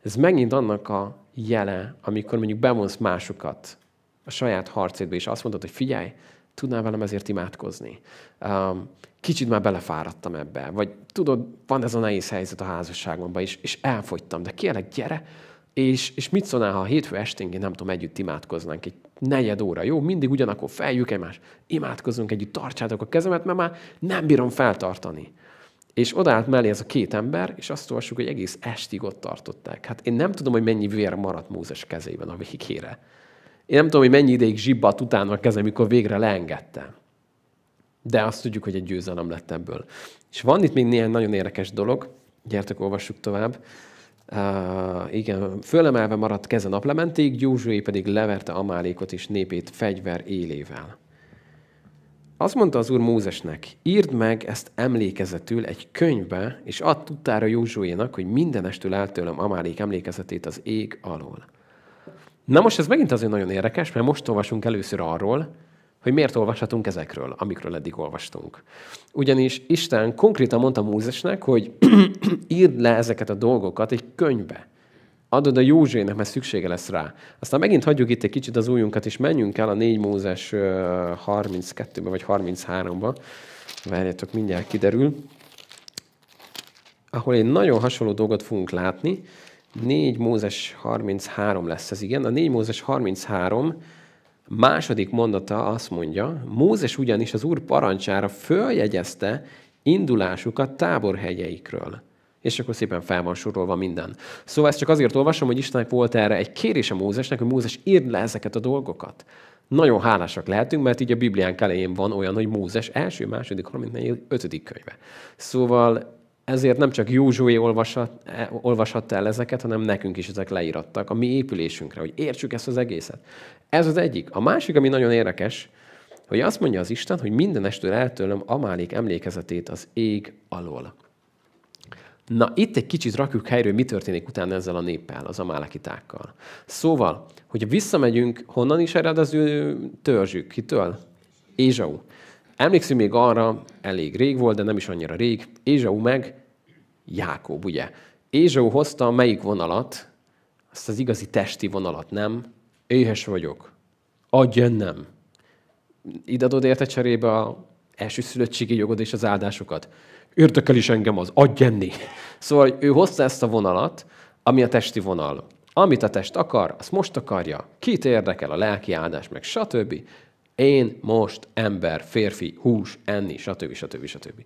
Ez megint annak a jele, amikor mondjuk bevonsz másokat a saját harcédbe, és azt mondod, hogy figyelj, tudnál velem ezért imádkozni. Um, kicsit már belefáradtam ebbe, vagy tudod, van ez a nehéz helyzet a házasságomban, és, és elfogytam, de kérlek, gyere, és, és mit szólnál, ha a hétfő esténként, nem tudom, együtt imádkoznánk egy negyed óra, jó? Mindig ugyanakkor feljük egymást, imádkozunk együtt, tartsátok a kezemet, mert már nem bírom feltartani. És odaállt mellé ez a két ember, és azt olvassuk, hogy egész estig ott tartották. Hát én nem tudom, hogy mennyi vér maradt Mózes kezében a végére. Én nem tudom, hogy mennyi ideig zsibbat utána a kezem, mikor végre leengedte. De azt tudjuk, hogy egy győzelem lett ebből. És van itt még néhány nagyon érdekes dolog, gyertek, olvassuk tovább. Uh, igen, fölemelve maradt keze naplementig, Gyúzsué pedig leverte Amálékot és népét fegyver élével. Azt mondta az úr Mózesnek, írd meg ezt emlékezetül egy könyvbe, és add tudtára Józsuénak, hogy mindenestől eltőlem Amálék emlékezetét az ég alól. Na most ez megint azért nagyon érdekes, mert most olvasunk először arról, hogy miért olvashatunk ezekről, amikről eddig olvastunk. Ugyanis Isten konkrétan mondta Mózesnek, hogy írd le ezeket a dolgokat egy könyvbe. Adod a Józsének, mert szüksége lesz rá. Aztán megint hagyjuk itt egy kicsit az újunkat, és menjünk el a 4 Mózes 32-be vagy 33-ba. Várjátok, mindjárt kiderül. Ahol egy nagyon hasonló dolgot fogunk látni. 4 Mózes 33 lesz ez, igen. A 4 Mózes 33 Második mondata azt mondja, Mózes ugyanis az úr parancsára följegyezte indulásukat táborhegyeikről. És akkor szépen fel van sorolva minden. Szóval ezt csak azért olvasom, hogy Istennek volt erre egy kérése Mózesnek, hogy Mózes írd le ezeket a dolgokat. Nagyon hálásak lehetünk, mert így a Bibliánk elején van olyan, hogy Mózes első, második, harmadik, negyedik, ötödik könyve. Szóval ezért nem csak Józsué olvashat, olvashatta el ezeket, hanem nekünk is ezek leírattak a mi épülésünkre, hogy értsük ezt az egészet. Ez az egyik. A másik, ami nagyon érdekes, hogy azt mondja az Isten, hogy minden estől eltőlöm Amálék emlékezetét az ég alól. Na, itt egy kicsit rakjuk helyre, hogy mi történik utána ezzel a néppel, az amálekitákkal. Szóval, hogy visszamegyünk, honnan is ered az ő törzsük? Kitől? Ézsau. Emlékszünk még arra, elég rég volt, de nem is annyira rég. Ézsau meg Jákob, ugye? Ézsó hozta a melyik vonalat? Azt az igazi testi vonalat, nem? Éhes vagyok. Adj nem. Idadod érte cserébe a szülöttségi jogod és az áldásokat. Érdekel is engem az, adj enni. Szóval ő hozta ezt a vonalat, ami a testi vonal. Amit a test akar, azt most akarja. Kit érdekel a lelki áldás, meg stb. Én most ember, férfi, hús, enni, stb. stb. stb. stb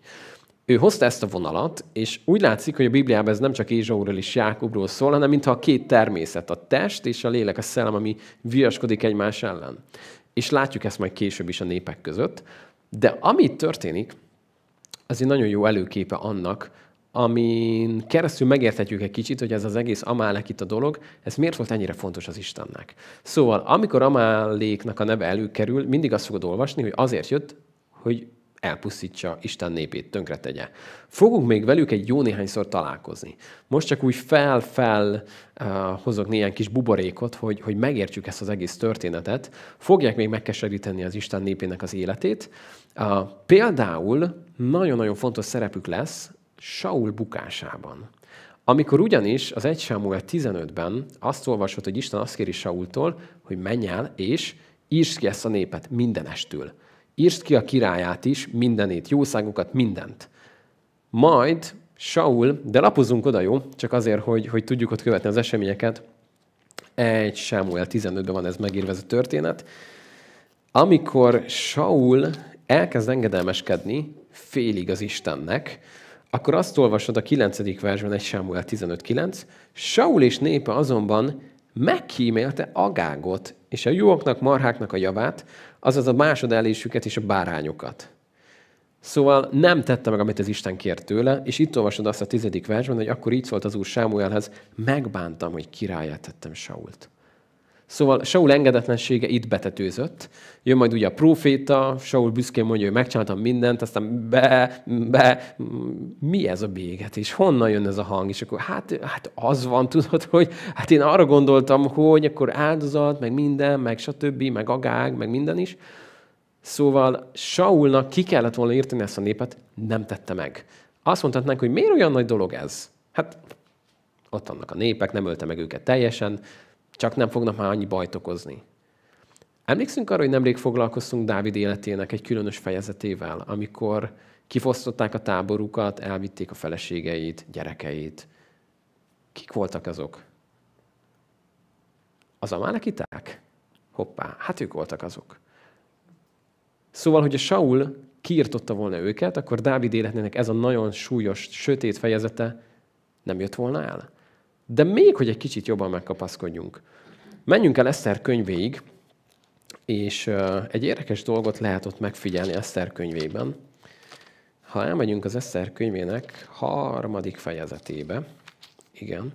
ő hozta ezt a vonalat, és úgy látszik, hogy a Bibliában ez nem csak Ézsóról és Jákobról szól, hanem mintha a két természet, a test és a lélek, a szellem, ami viaskodik egymás ellen. És látjuk ezt majd később is a népek között. De ami történik, az egy nagyon jó előképe annak, amin keresztül megérthetjük egy kicsit, hogy ez az egész Amálek itt a dolog, ez miért volt ennyire fontos az Istennek. Szóval, amikor Amáléknak a neve előkerül, mindig azt fogod olvasni, hogy azért jött, hogy elpusztítsa, Isten népét tönkretegye. Fogunk még velük egy jó néhányszor találkozni. Most csak úgy fel-fel uh, eh, hozok néhány kis buborékot, hogy, hogy megértsük ezt az egész történetet. Fogják még megkeseríteni az Isten népének az életét. Uh, például nagyon-nagyon fontos szerepük lesz Saul bukásában. Amikor ugyanis az 1 Samuel 15-ben azt olvasott, hogy Isten azt kéri Saultól, hogy menj el és írd ki ezt a népet mindenestül. Írd ki a királyát is, mindenét, jószágokat, mindent. Majd Saul, de lapozunk oda, jó? Csak azért, hogy, hogy tudjuk ott követni az eseményeket. Egy Sámuel 15-ben van ez megírva ez a történet. Amikor Saul elkezd engedelmeskedni félig az Istennek, akkor azt olvasod a 9. versben, egy Sámuel 15.9, Saul és népe azonban megkímélte Agágot és a jóaknak, marháknak a javát, azaz a másodállésüket és a bárányokat. Szóval nem tette meg, amit az Isten kért tőle, és itt olvasod azt a tizedik versben, hogy akkor így szólt az úr Sámuelhez, megbántam, hogy királyát tettem Sault. Szóval Saul engedetlensége itt betetőzött. Jön majd ugye a próféta, Saul büszkén mondja, hogy megcsináltam mindent, aztán be, be, mi ez a béget, és honnan jön ez a hang? És akkor hát, hát az van, tudod, hogy hát én arra gondoltam, hogy akkor áldozat, meg minden, meg stb., meg agág, meg minden is. Szóval Saulnak ki kellett volna írteni ezt a népet, nem tette meg. Azt mondhatnánk, hogy miért olyan nagy dolog ez? Hát ott vannak a népek, nem ölte meg őket teljesen, csak nem fognak már annyi bajt okozni. Emlékszünk arra, hogy nemrég foglalkoztunk Dávid életének egy különös fejezetével, amikor kifosztották a táborukat, elvitték a feleségeit, gyerekeit. Kik voltak azok? Az amálekiták? Hoppá, hát ők voltak azok. Szóval, hogy a Saul kiirtotta volna őket, akkor Dávid életének ez a nagyon súlyos, sötét fejezete nem jött volna el. De még, hogy egy kicsit jobban megkapaszkodjunk. Menjünk el Eszter könyvéig, és egy érdekes dolgot lehet ott megfigyelni Eszter könyvében. Ha elmegyünk az Eszter könyvének harmadik fejezetébe, igen,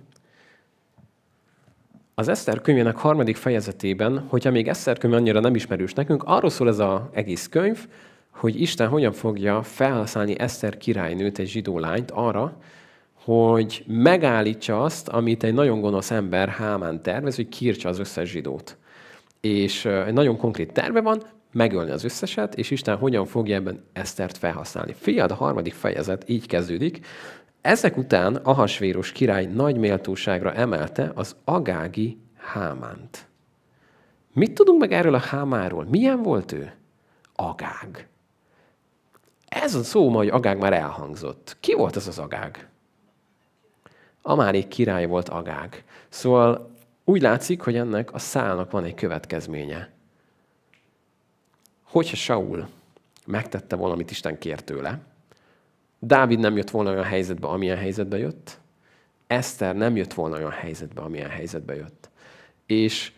az Eszter könyvének harmadik fejezetében, hogyha még Eszter könyv annyira nem ismerős nekünk, arról szól ez az egész könyv, hogy Isten hogyan fogja felhasználni Eszter királynőt, egy zsidó lányt arra, hogy megállítsa azt, amit egy nagyon gonosz ember Hámán tervez, hogy kírtsa az összes zsidót. És egy nagyon konkrét terve van, megölni az összeset, és Isten hogyan fogja ebben Esztert felhasználni. Fiad, a harmadik fejezet így kezdődik. Ezek után Ahasvérus király nagy méltóságra emelte az agági Hámánt. Mit tudunk meg erről a Hámáról? Milyen volt ő? Agág. Ez a szó ma, hogy Agág már elhangzott. Ki volt ez az Agág? Amári király volt Agág. Szóval úgy látszik, hogy ennek a szálnak van egy következménye. Hogyha Saul megtette valamit Isten kért tőle, Dávid nem jött volna olyan helyzetbe, amilyen helyzetbe jött, Eszter nem jött volna olyan helyzetbe, amilyen helyzetbe jött. És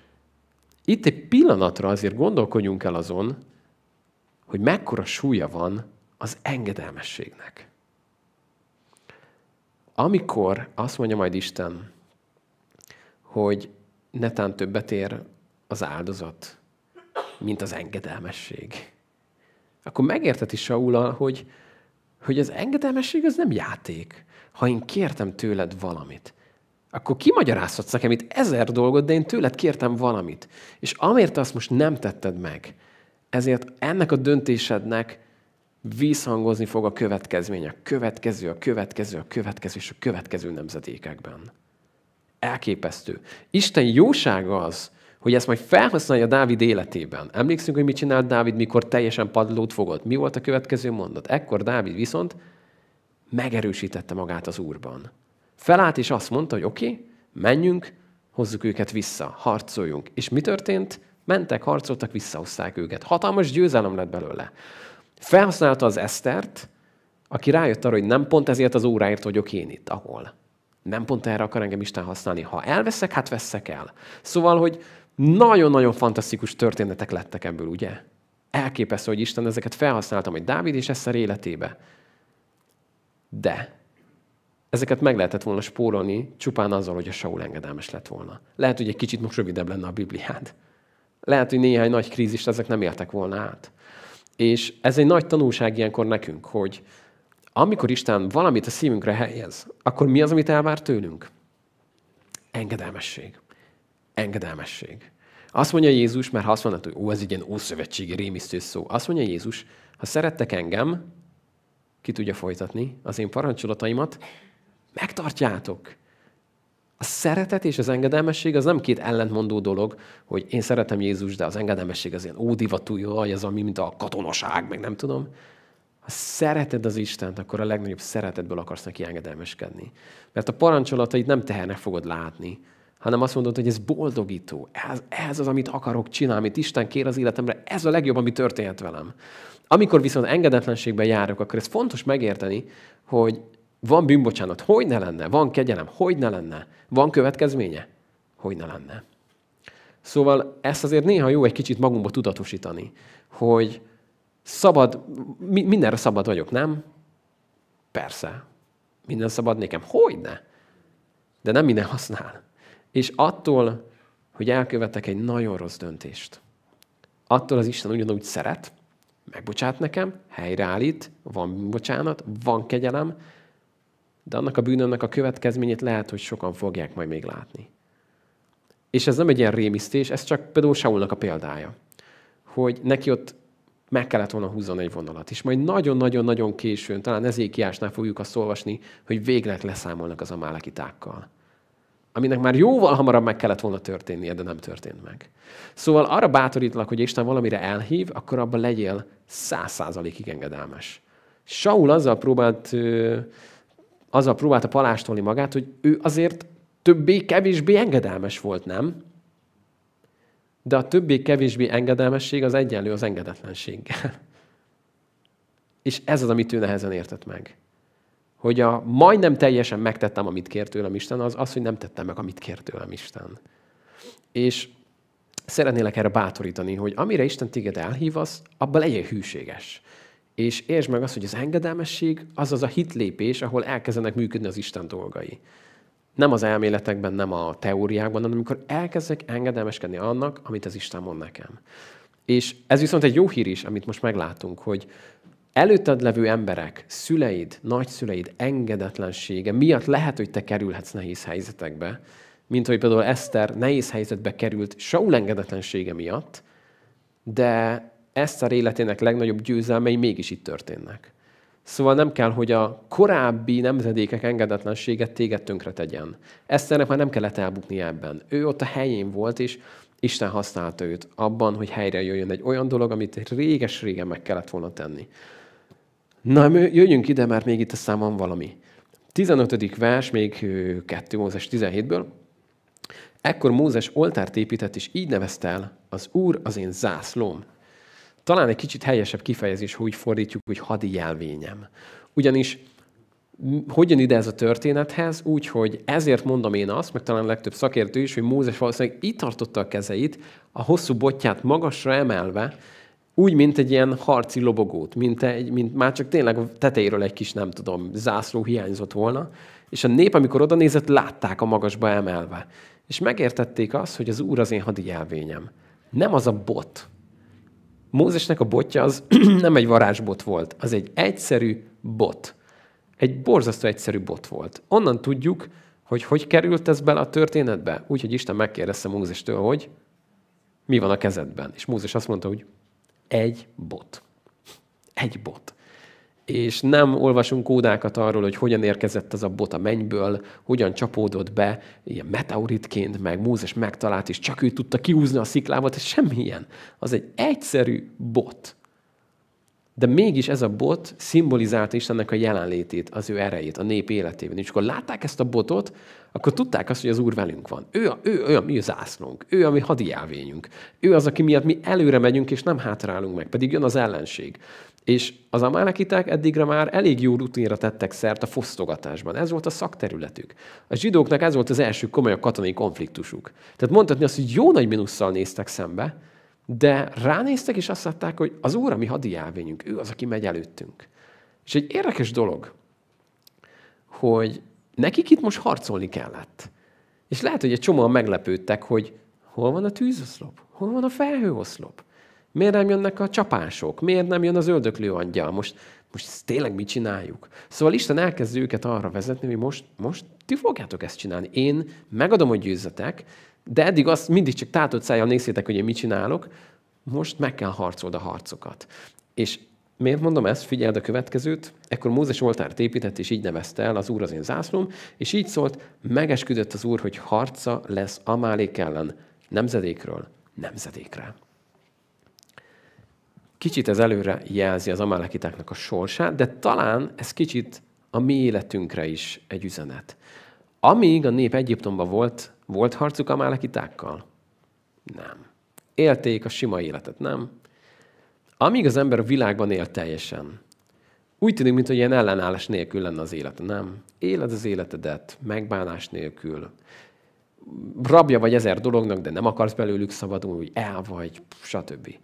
itt egy pillanatra azért gondolkodjunk el azon, hogy mekkora súlya van az engedelmességnek amikor azt mondja majd Isten, hogy netán többet ér az áldozat, mint az engedelmesség, akkor megérteti Saula, hogy, hogy az engedelmesség az nem játék. Ha én kértem tőled valamit, akkor kimagyarázhatsz nekem itt ezer dolgot, de én tőled kértem valamit. És amért azt most nem tetted meg, ezért ennek a döntésednek visszhangozni fog a következmény, a következő, a következő, a következő és a következő nemzedékekben. Elképesztő. Isten jósága az, hogy ezt majd felhasználja Dávid életében. Emlékszünk, hogy mit csinált Dávid, mikor teljesen padlót fogott. Mi volt a következő mondat? Ekkor Dávid viszont megerősítette magát az Úrban. Felállt és azt mondta, hogy oké, okay, menjünk, hozzuk őket vissza, harcoljunk. És mi történt? Mentek, harcoltak, visszahozták őket. Hatalmas győzelem lett belőle. Felhasználta az Esztert, aki rájött arra, hogy nem pont ezért az óráért vagyok én itt, ahol. Nem pont erre akar engem Isten használni. Ha elveszek, hát veszek el. Szóval, hogy nagyon-nagyon fantasztikus történetek lettek ebből, ugye? Elképesztő, hogy Isten ezeket felhasználta, hogy Dávid és Eszer életébe. De ezeket meg lehetett volna spórolni csupán azzal, hogy a Saul engedelmes lett volna. Lehet, hogy egy kicsit most rövidebb lenne a Bibliád. Lehet, hogy néhány nagy krízist ezek nem éltek volna át. És ez egy nagy tanulság ilyenkor nekünk, hogy amikor Isten valamit a szívünkre helyez, akkor mi az, amit elvár tőlünk? Engedelmesség. Engedelmesség. Azt mondja Jézus, mert ha azt mondod, hogy ó, ez egy ilyen ószövetségi, rémisztő szó. Azt mondja Jézus, ha szerettek engem, ki tudja folytatni az én parancsolataimat, megtartjátok. A szeretet és az engedelmesség az nem két ellentmondó dolog, hogy én szeretem Jézus, de az engedelmesség az ilyen ódivatú, jaj, az ami, mint a katonaság, meg nem tudom. Ha szereted az Istent, akkor a legnagyobb szeretetből akarsz neki engedelmeskedni. Mert a parancsolatait nem tehernek fogod látni, hanem azt mondod, hogy ez boldogító, ez, ez az, amit akarok csinálni, amit Isten kér az életemre, ez a legjobb, ami történhet velem. Amikor viszont engedetlenségben járok, akkor ez fontos megérteni, hogy van bűnbocsánat, hogy ne lenne? Van kegyelem, hogy ne lenne? Van következménye? Hogy ne lenne? Szóval ezt azért néha jó egy kicsit magunkba tudatosítani, hogy szabad, mi, mindenre szabad vagyok, nem? Persze. Minden szabad nekem. ne? De nem minden használ. És attól, hogy elkövetek egy nagyon rossz döntést, attól az Isten ugyanúgy szeret, megbocsát nekem, helyreállít, van bocsánat, van kegyelem, de annak a bűnömnek a következményét lehet, hogy sokan fogják majd még látni. És ez nem egy ilyen rémisztés, ez csak például Saulnak a példája, hogy neki ott meg kellett volna húzni egy vonalat. És majd nagyon-nagyon-nagyon későn, talán ezékiásnál fogjuk azt olvasni, hogy végleg leszámolnak az amálekitákkal. Aminek már jóval hamarabb meg kellett volna történnie, de nem történt meg. Szóval arra bátorítlak, hogy Isten valamire elhív, akkor abban legyél száz százalékig engedelmes. Saul azzal próbált ö, azzal próbálta palástolni magát, hogy ő azért többé-kevésbé engedelmes volt, nem? De a többé-kevésbé engedelmesség az egyenlő az engedetlenséggel. És ez az, amit ő nehezen értett meg. Hogy a majdnem teljesen megtettem, amit kért tőlem Isten, az az, hogy nem tettem meg, amit kért tőlem Isten. És szeretnélek erre bátorítani, hogy amire Isten téged elhív, az abban legyél hűséges és értsd meg azt, hogy az engedelmesség az az a hitlépés, ahol elkezdenek működni az Isten dolgai. Nem az elméletekben, nem a teóriákban, hanem amikor elkezdek engedelmeskedni annak, amit az Isten mond nekem. És ez viszont egy jó hír is, amit most meglátunk, hogy előtted levő emberek, szüleid, nagyszüleid engedetlensége miatt lehet, hogy te kerülhetsz nehéz helyzetekbe, mint hogy például Eszter nehéz helyzetbe került Saul engedetlensége miatt, de Eszter életének legnagyobb győzelmei mégis itt történnek. Szóval nem kell, hogy a korábbi nemzedékek engedetlenséget téged tönkre tegyen. Eszternek már nem kellett elbukni ebben. Ő ott a helyén volt, és Isten használta őt abban, hogy helyre jöjjön egy olyan dolog, amit réges-régen meg kellett volna tenni. Na, jöjjünk ide, mert még itt a számon valami. 15. vers, még 2 Mózes 17-ből. Ekkor Mózes oltárt épített, és így nevezte el, az Úr az én zászlóm, talán egy kicsit helyesebb kifejezés, hogy fordítjuk, hogy hadi jelvényem. Ugyanis hogyan ide ez a történethez? Úgy, hogy ezért mondom én azt, meg talán legtöbb szakértő is, hogy Mózes valószínűleg itt tartotta a kezeit, a hosszú botját magasra emelve, úgy, mint egy ilyen harci lobogót, mint, egy, mint már csak tényleg a tetejéről egy kis, nem tudom, zászló hiányzott volna, és a nép, amikor oda nézett, látták a magasba emelve. És megértették azt, hogy az Úr az én hadi jelvényem. Nem az a bot, Mózesnek a botja az nem egy varázsbot volt, az egy egyszerű bot. Egy borzasztó egyszerű bot volt. Onnan tudjuk, hogy hogy került ez bele a történetbe? Úgyhogy Isten megkérdezte Mózestől, hogy mi van a kezedben. És Mózes azt mondta, hogy egy bot. Egy bot és nem olvasunk kódákat arról, hogy hogyan érkezett az a bot a mennyből, hogyan csapódott be, ilyen meteoritként, meg Mózes megtalált, és csak ő tudta kiúzni a sziklávat, és semmilyen. Az egy egyszerű bot. De mégis ez a bot szimbolizálta Istennek a jelenlétét, az ő erejét, a nép életében. És akkor látták ezt a botot, akkor tudták azt, hogy az Úr velünk van. Ő, a, ő, ő a mi zászlónk, ő a mi hadijávényünk. Ő az, aki miatt mi előre megyünk, és nem hátrálunk meg, pedig jön az ellenség. És az amálekiták eddigre már elég jó rutinra tettek szert a fosztogatásban. Ez volt a szakterületük. A zsidóknak ez volt az első komoly katonai konfliktusuk. Tehát mondhatni azt, hogy jó nagy minusszal néztek szembe, de ránéztek, és azt látták, hogy az óra mi hadi jelvényünk, ő az, aki megy előttünk. És egy érdekes dolog, hogy nekik itt most harcolni kellett. És lehet, hogy egy csomóan meglepődtek, hogy hol van a tűzoszlop, hol van a felhőoszlop. Miért nem jönnek a csapások? Miért nem jön az öldöklő angyal? Most, most tényleg mit csináljuk? Szóval Isten elkezdi őket arra vezetni, hogy most, most ti fogjátok ezt csinálni. Én megadom, hogy győzzetek, de eddig azt mindig csak tátott szájjal nézzétek, hogy én mit csinálok, most meg kell harcold a harcokat. És miért mondom ezt? Figyeld a következőt. Ekkor Mózes oltárt épített, és így nevezte el az Úr az én zászlóm, és így szólt, megesküdött az Úr, hogy harca lesz Amálék ellen, nemzedékről nemzedékre kicsit ez előre jelzi az amálekitáknak a sorsát, de talán ez kicsit a mi életünkre is egy üzenet. Amíg a nép Egyiptomban volt, volt harcuk a málekitákkal? Nem. Élték a sima életet, nem? Amíg az ember a világban él teljesen, úgy tűnik, mintha ilyen ellenállás nélkül lenne az élet, nem? Éled az életedet, megbánás nélkül. Rabja vagy ezer dolognak, de nem akarsz belőlük szabadulni, hogy el vagy, stb.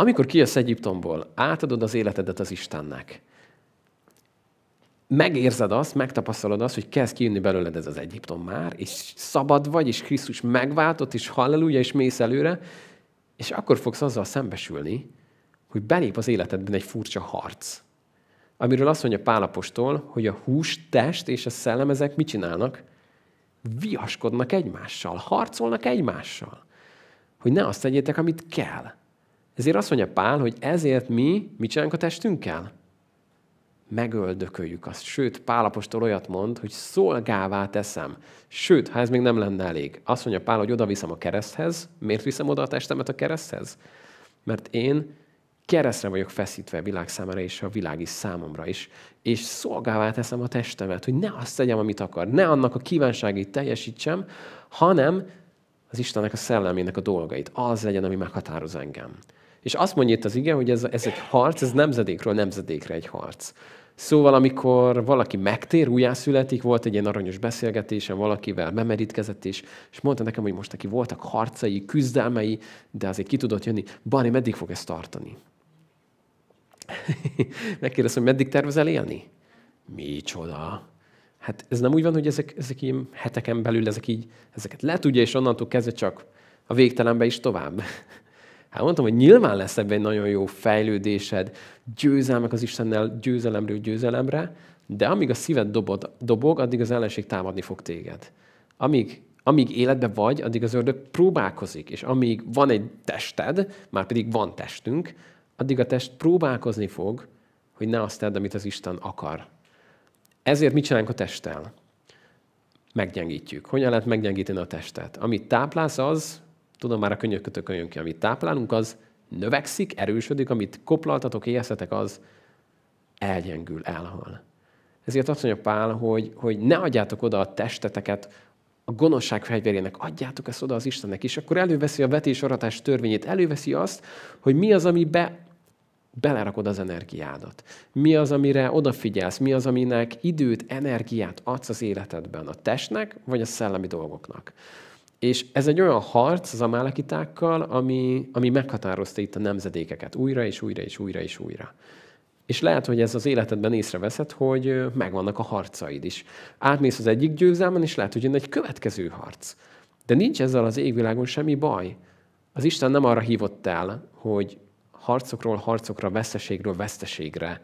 Amikor kijössz Egyiptomból, átadod az életedet az Istennek, megérzed azt, megtapasztalod azt, hogy kezd kijönni belőled ez az Egyiptom már, és szabad vagy, és Krisztus megváltott, és halleluja, és mész előre, és akkor fogsz azzal szembesülni, hogy belép az életedben egy furcsa harc. Amiről azt mondja Pálapostól, hogy a hús, test és a szellem ezek mit csinálnak? Viaskodnak egymással, harcolnak egymással. Hogy ne azt tegyétek, amit kell. Ezért azt mondja Pál, hogy ezért mi mit csinálunk a testünkkel? Megöldököljük azt. Sőt, apostol olyat mond, hogy szolgává teszem. Sőt, ha ez még nem lenne elég. Azt mondja Pál, hogy oda viszem a kereszthez. Miért viszem oda a testemet a kereszthez? Mert én keresztre vagyok feszítve a világ számára, és a világ is számomra is. És szolgává teszem a testemet, hogy ne azt tegyem, amit akar, ne annak a kívánságait teljesítsem, hanem az Istennek a szellemének a dolgait. Az legyen, ami meghatároz engem. És azt mondja itt az igen, hogy ez, ez egy harc, ez nemzedékről nemzedékre egy harc. Szóval, amikor valaki megtér, újjászületik, volt egy ilyen aranyos beszélgetésem valakivel, bemerítkezett is, és mondta nekem, hogy most neki voltak harcai, küzdelmei, de azért ki tudott jönni, Bani, meddig fog ez tartani? Megkérdezem, hogy meddig tervezel élni? Micsoda? Hát ez nem úgy van, hogy ezek, ezek ilyen heteken belül ezek így, ezeket letudja, és onnantól kezdve csak a végtelenbe is tovább. Hát mondtam, hogy nyilván lesz ebben egy nagyon jó fejlődésed, győzelmek az Istennel győzelemről győzelemre, de amíg a szíved dobod, dobog, addig az ellenség támadni fog téged. Amíg, amíg életben vagy, addig az ördög próbálkozik, és amíg van egy tested, már pedig van testünk, addig a test próbálkozni fog, hogy ne azt tedd, amit az Isten akar. Ezért mit csinálunk a testtel? Meggyengítjük. Hogyan lehet meggyengíteni a testet? Amit táplálsz, az Tudom, már a könyökötökön jön ki, amit táplálunk, az növekszik, erősödik, amit koplaltatok, éjszetek, az elgyengül, elhal. Ezért azt mondja Pál, hogy, hogy ne adjátok oda a testeteket a gonoszság fegyverének, adjátok ezt oda az Istennek is, akkor előveszi a vetésoratás törvényét, előveszi azt, hogy mi az, ami be belerakod az energiádat. Mi az, amire odafigyelsz, mi az, aminek időt, energiát adsz az életedben, a testnek, vagy a szellemi dolgoknak. És ez egy olyan harc az amálekitákkal, ami, ami meghatározta itt a nemzedékeket újra és újra és újra és újra. És lehet, hogy ez az életedben észreveszed, hogy megvannak a harcaid is. Átmész az egyik győzelmen, és lehet, hogy jön egy következő harc. De nincs ezzel az égvilágon semmi baj. Az Isten nem arra hívott el, hogy harcokról harcokra, veszteségről veszteségre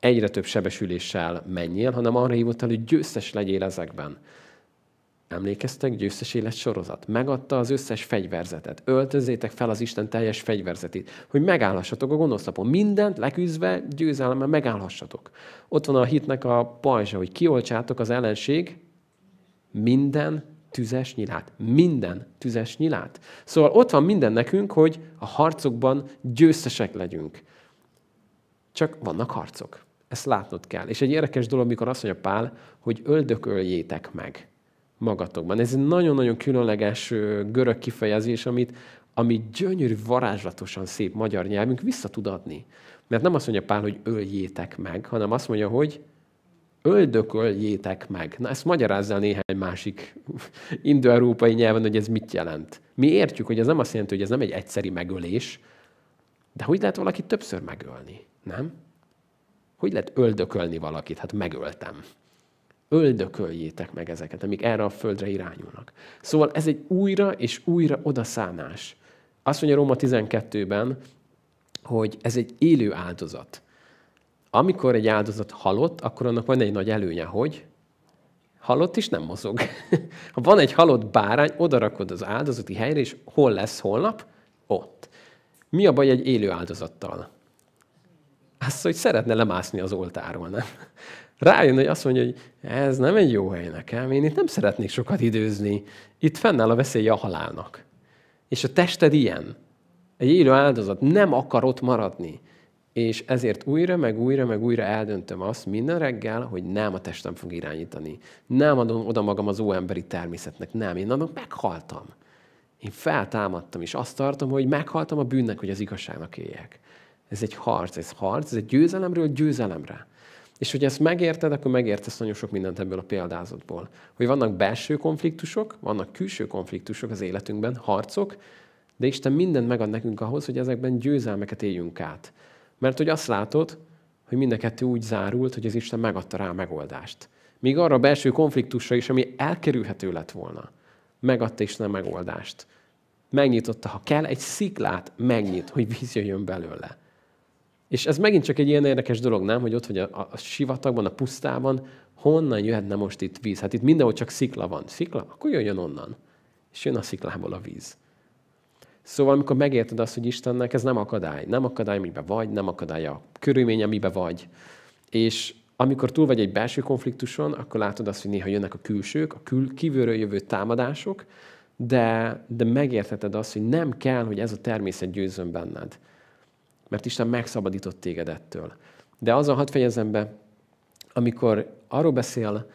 egyre több sebesüléssel menjél, hanem arra hívott el, hogy győztes legyél ezekben. Emlékeztek, győztes élet sorozat. Megadta az összes fegyverzetet. Öltözzétek fel az Isten teljes fegyverzetét, hogy megállhassatok a gonosz napon. Mindent leküzdve győzelemmel megállhassatok. Ott van a hitnek a pajzsa, hogy kioltsátok az ellenség minden tüzes nyilát. Minden tüzes nyilát. Szóval ott van minden nekünk, hogy a harcokban győztesek legyünk. Csak vannak harcok. Ezt látnod kell. És egy érdekes dolog, mikor azt mondja Pál, hogy öldököljétek meg magatokban. Ez egy nagyon-nagyon különleges görög kifejezés, amit, amit gyönyörű, varázslatosan szép magyar nyelvünk vissza tud adni. Mert nem azt mondja Pál, hogy öljétek meg, hanem azt mondja, hogy öldököljétek meg. Na ezt magyarázzál néhány másik indoeurópai nyelven, hogy ez mit jelent. Mi értjük, hogy ez nem azt jelenti, hogy ez nem egy egyszeri megölés, de hogy lehet valaki többször megölni, nem? Hogy lehet öldökölni valakit? Hát megöltem öldököljétek meg ezeket, amik erre a földre irányulnak. Szóval ez egy újra és újra odaszánás. Azt mondja Róma 12-ben, hogy ez egy élő áldozat. Amikor egy áldozat halott, akkor annak van egy nagy előnye, hogy halott is nem mozog. ha van egy halott bárány, odarakod az áldozati helyre, és hol lesz holnap? Ott. Mi a baj egy élő áldozattal? Azt, hogy szeretne lemászni az oltáról, nem? rájön, hogy azt mondja, hogy ez nem egy jó hely nekem, én itt nem szeretnék sokat időzni, itt fennáll a veszélye a halálnak. És a tested ilyen. Egy élő áldozat nem akar ott maradni. És ezért újra, meg újra, meg újra eldöntöm azt minden reggel, hogy nem a testem fog irányítani. Nem adom oda magam az óemberi természetnek. Nem, én annak meghaltam. Én feltámadtam, és azt tartom, hogy meghaltam a bűnnek, hogy az igazságnak éljek. Ez egy harc, ez harc, ez egy győzelemről győzelemre. És hogy ezt megérted, akkor megértesz nagyon sok mindent ebből a példázatból. Hogy vannak belső konfliktusok, vannak külső konfliktusok az életünkben, harcok, de Isten mindent megad nekünk ahhoz, hogy ezekben győzelmeket éljünk át. Mert hogy azt látod, hogy mind a kettő úgy zárult, hogy az Isten megadta rá a megoldást. Míg arra a belső konfliktusra is, ami elkerülhető lett volna, megadta Isten a megoldást. Megnyitotta, ha kell, egy sziklát megnyit, hogy víz jön belőle. És ez megint csak egy ilyen érdekes dolog, nem? Hogy ott, hogy a, a sivatagban, a pusztában, honnan jöhetne most itt víz? Hát itt mindenhol csak szikla van. Szikla? Akkor jöjjön onnan. És jön a sziklából a víz. Szóval, amikor megérted azt, hogy Istennek ez nem akadály. Nem akadály, amiben vagy, nem akadály a körülmény, amiben vagy. És amikor túl vagy egy belső konfliktuson, akkor látod azt, hogy néha jönnek a külsők, a kül, kívülről jövő támadások, de, de megértheted azt, hogy nem kell, hogy ez a természet győzön benned mert Isten megszabadított téged ettől. De azon hadd fejezem be, amikor arról beszél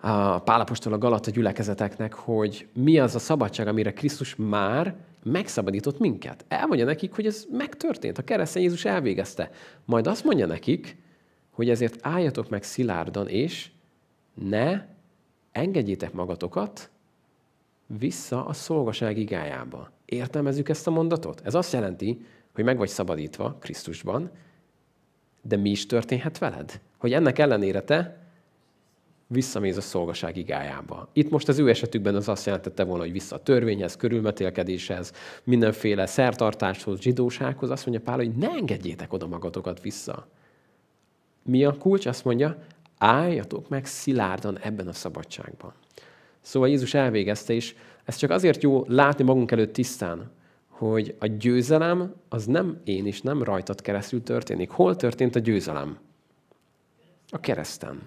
a Pálapostól a Galata gyülekezeteknek, hogy mi az a szabadság, amire Krisztus már megszabadított minket. Elmondja nekik, hogy ez megtörtént, a kereszten Jézus elvégezte. Majd azt mondja nekik, hogy ezért álljatok meg szilárdan, és ne engedjétek magatokat vissza a szolgaság igájába. Értelmezzük ezt a mondatot? Ez azt jelenti, hogy meg vagy szabadítva Krisztusban, de mi is történhet veled? Hogy ennek ellenére te visszamész a szolgaság igájába. Itt most az ő esetükben az azt jelentette volna, hogy vissza a törvényhez, körülmetélkedéshez, mindenféle szertartáshoz, zsidósághoz. Azt mondja Pál, hogy ne engedjétek oda magatokat vissza. Mi a kulcs? Azt mondja, álljatok meg szilárdan ebben a szabadságban. Szóval Jézus elvégezte, és ez csak azért jó látni magunk előtt tisztán, hogy a győzelem az nem én is, nem rajtad keresztül történik. Hol történt a győzelem? A kereszten.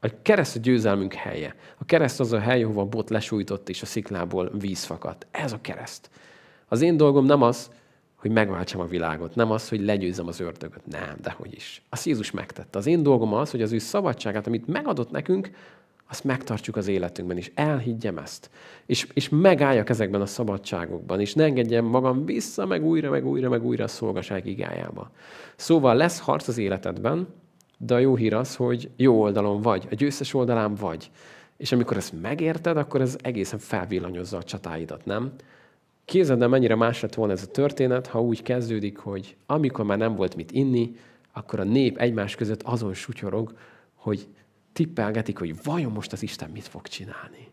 A kereszt a győzelmünk helye. A kereszt az a hely, ahova a bot lesújtott, és a sziklából víz fakadt. Ez a kereszt. Az én dolgom nem az, hogy megváltsam a világot, nem az, hogy legyőzzem az ördögöt. Nem, dehogy is. Azt Jézus megtette. Az én dolgom az, hogy az ő szabadságát, amit megadott nekünk, azt megtartsuk az életünkben is. Elhiggyem ezt. És, és megálljak ezekben a szabadságokban, és ne engedjem magam vissza, meg újra, meg újra, meg újra a szolgaság igájába. Szóval lesz harc az életedben, de a jó hír az, hogy jó oldalon vagy, a győztes oldalán vagy. És amikor ezt megérted, akkor ez egészen felvillanyozza a csatáidat, nem? Kézed, mennyire más lett volna ez a történet, ha úgy kezdődik, hogy amikor már nem volt mit inni, akkor a nép egymás között azon sutyorog, hogy tippelgetik, hogy vajon most az Isten mit fog csinálni.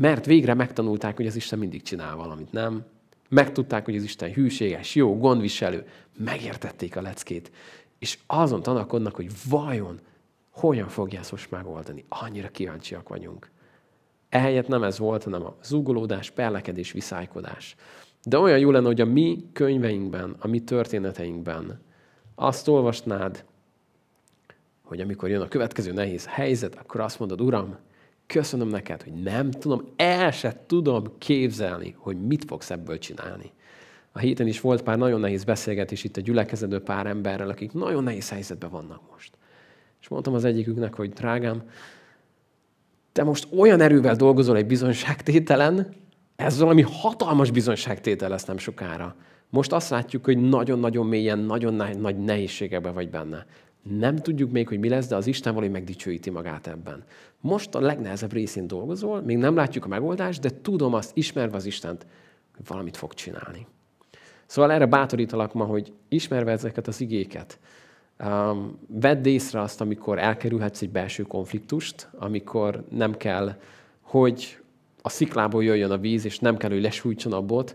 Mert végre megtanulták, hogy az Isten mindig csinál valamit, nem? Megtudták, hogy az Isten hűséges, jó, gondviselő. Megértették a leckét. És azon tanakodnak, hogy vajon hogyan fogja ezt most megoldani. Annyira kíváncsiak vagyunk. Ehelyett nem ez volt, hanem a zúgolódás, perlekedés, viszálykodás. De olyan jó lenne, hogy a mi könyveinkben, a mi történeteinkben azt olvasnád, hogy amikor jön a következő nehéz helyzet, akkor azt mondod, Uram, köszönöm neked, hogy nem tudom, el se tudom képzelni, hogy mit fogsz ebből csinálni. A héten is volt pár nagyon nehéz beszélgetés itt a gyülekezedő pár emberrel, akik nagyon nehéz helyzetben vannak most. És mondtam az egyiküknek, hogy drágám, te most olyan erővel dolgozol egy bizonyságtételen, ez valami hatalmas bizonyságtétel lesz nem sokára. Most azt látjuk, hogy nagyon-nagyon mélyen, nagyon nagy nehézségekben vagy benne nem tudjuk még, hogy mi lesz, de az Isten valami megdicsőíti magát ebben. Most a legnehezebb részén dolgozol, még nem látjuk a megoldást, de tudom azt, ismerve az Istent, hogy valamit fog csinálni. Szóval erre bátorítalak ma, hogy ismerve ezeket az igéket, um, vedd észre azt, amikor elkerülhetsz egy belső konfliktust, amikor nem kell, hogy a sziklából jöjjön a víz, és nem kell, hogy lesújtson a bot,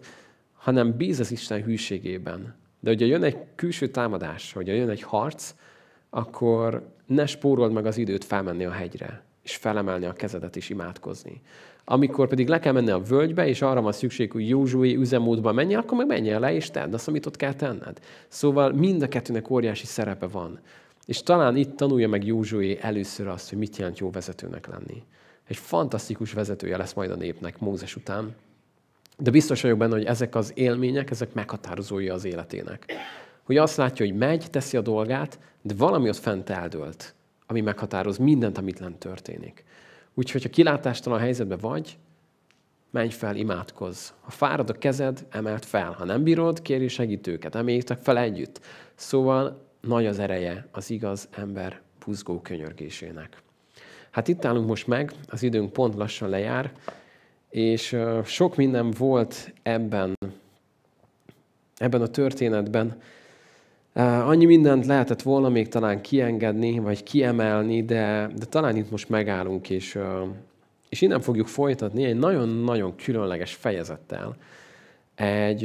hanem bíz az Isten hűségében. De hogyha jön egy külső támadás, hogyha jön egy harc, akkor ne spórold meg az időt felmenni a hegyre, és felemelni a kezedet és imádkozni. Amikor pedig le kell menni a völgybe, és arra van szükség, hogy józsui üzemmódba menj, akkor meg menjél le, és tedd azt, amit ott kell tenned. Szóval mind a kettőnek óriási szerepe van. És talán itt tanulja meg Józsué először azt, hogy mit jelent jó vezetőnek lenni. Egy fantasztikus vezetője lesz majd a népnek Mózes után. De biztos vagyok benne, hogy ezek az élmények, ezek meghatározója az életének hogy azt látja, hogy megy, teszi a dolgát, de valami ott fent eldőlt, ami meghatároz mindent, amit lent történik. Úgyhogy, ha kilátástalan helyzetben vagy, menj fel, imádkozz. Ha fárad a kezed, emelt fel. Ha nem bírod, kérj segítőket, emeljétek fel együtt. Szóval nagy az ereje az igaz ember buzgó könyörgésének. Hát itt állunk most meg, az időnk pont lassan lejár, és sok minden volt ebben, ebben a történetben, Annyi mindent lehetett volna még talán kiengedni, vagy kiemelni, de, de talán itt most megállunk, és, és innen fogjuk folytatni egy nagyon-nagyon különleges fejezettel. Egy,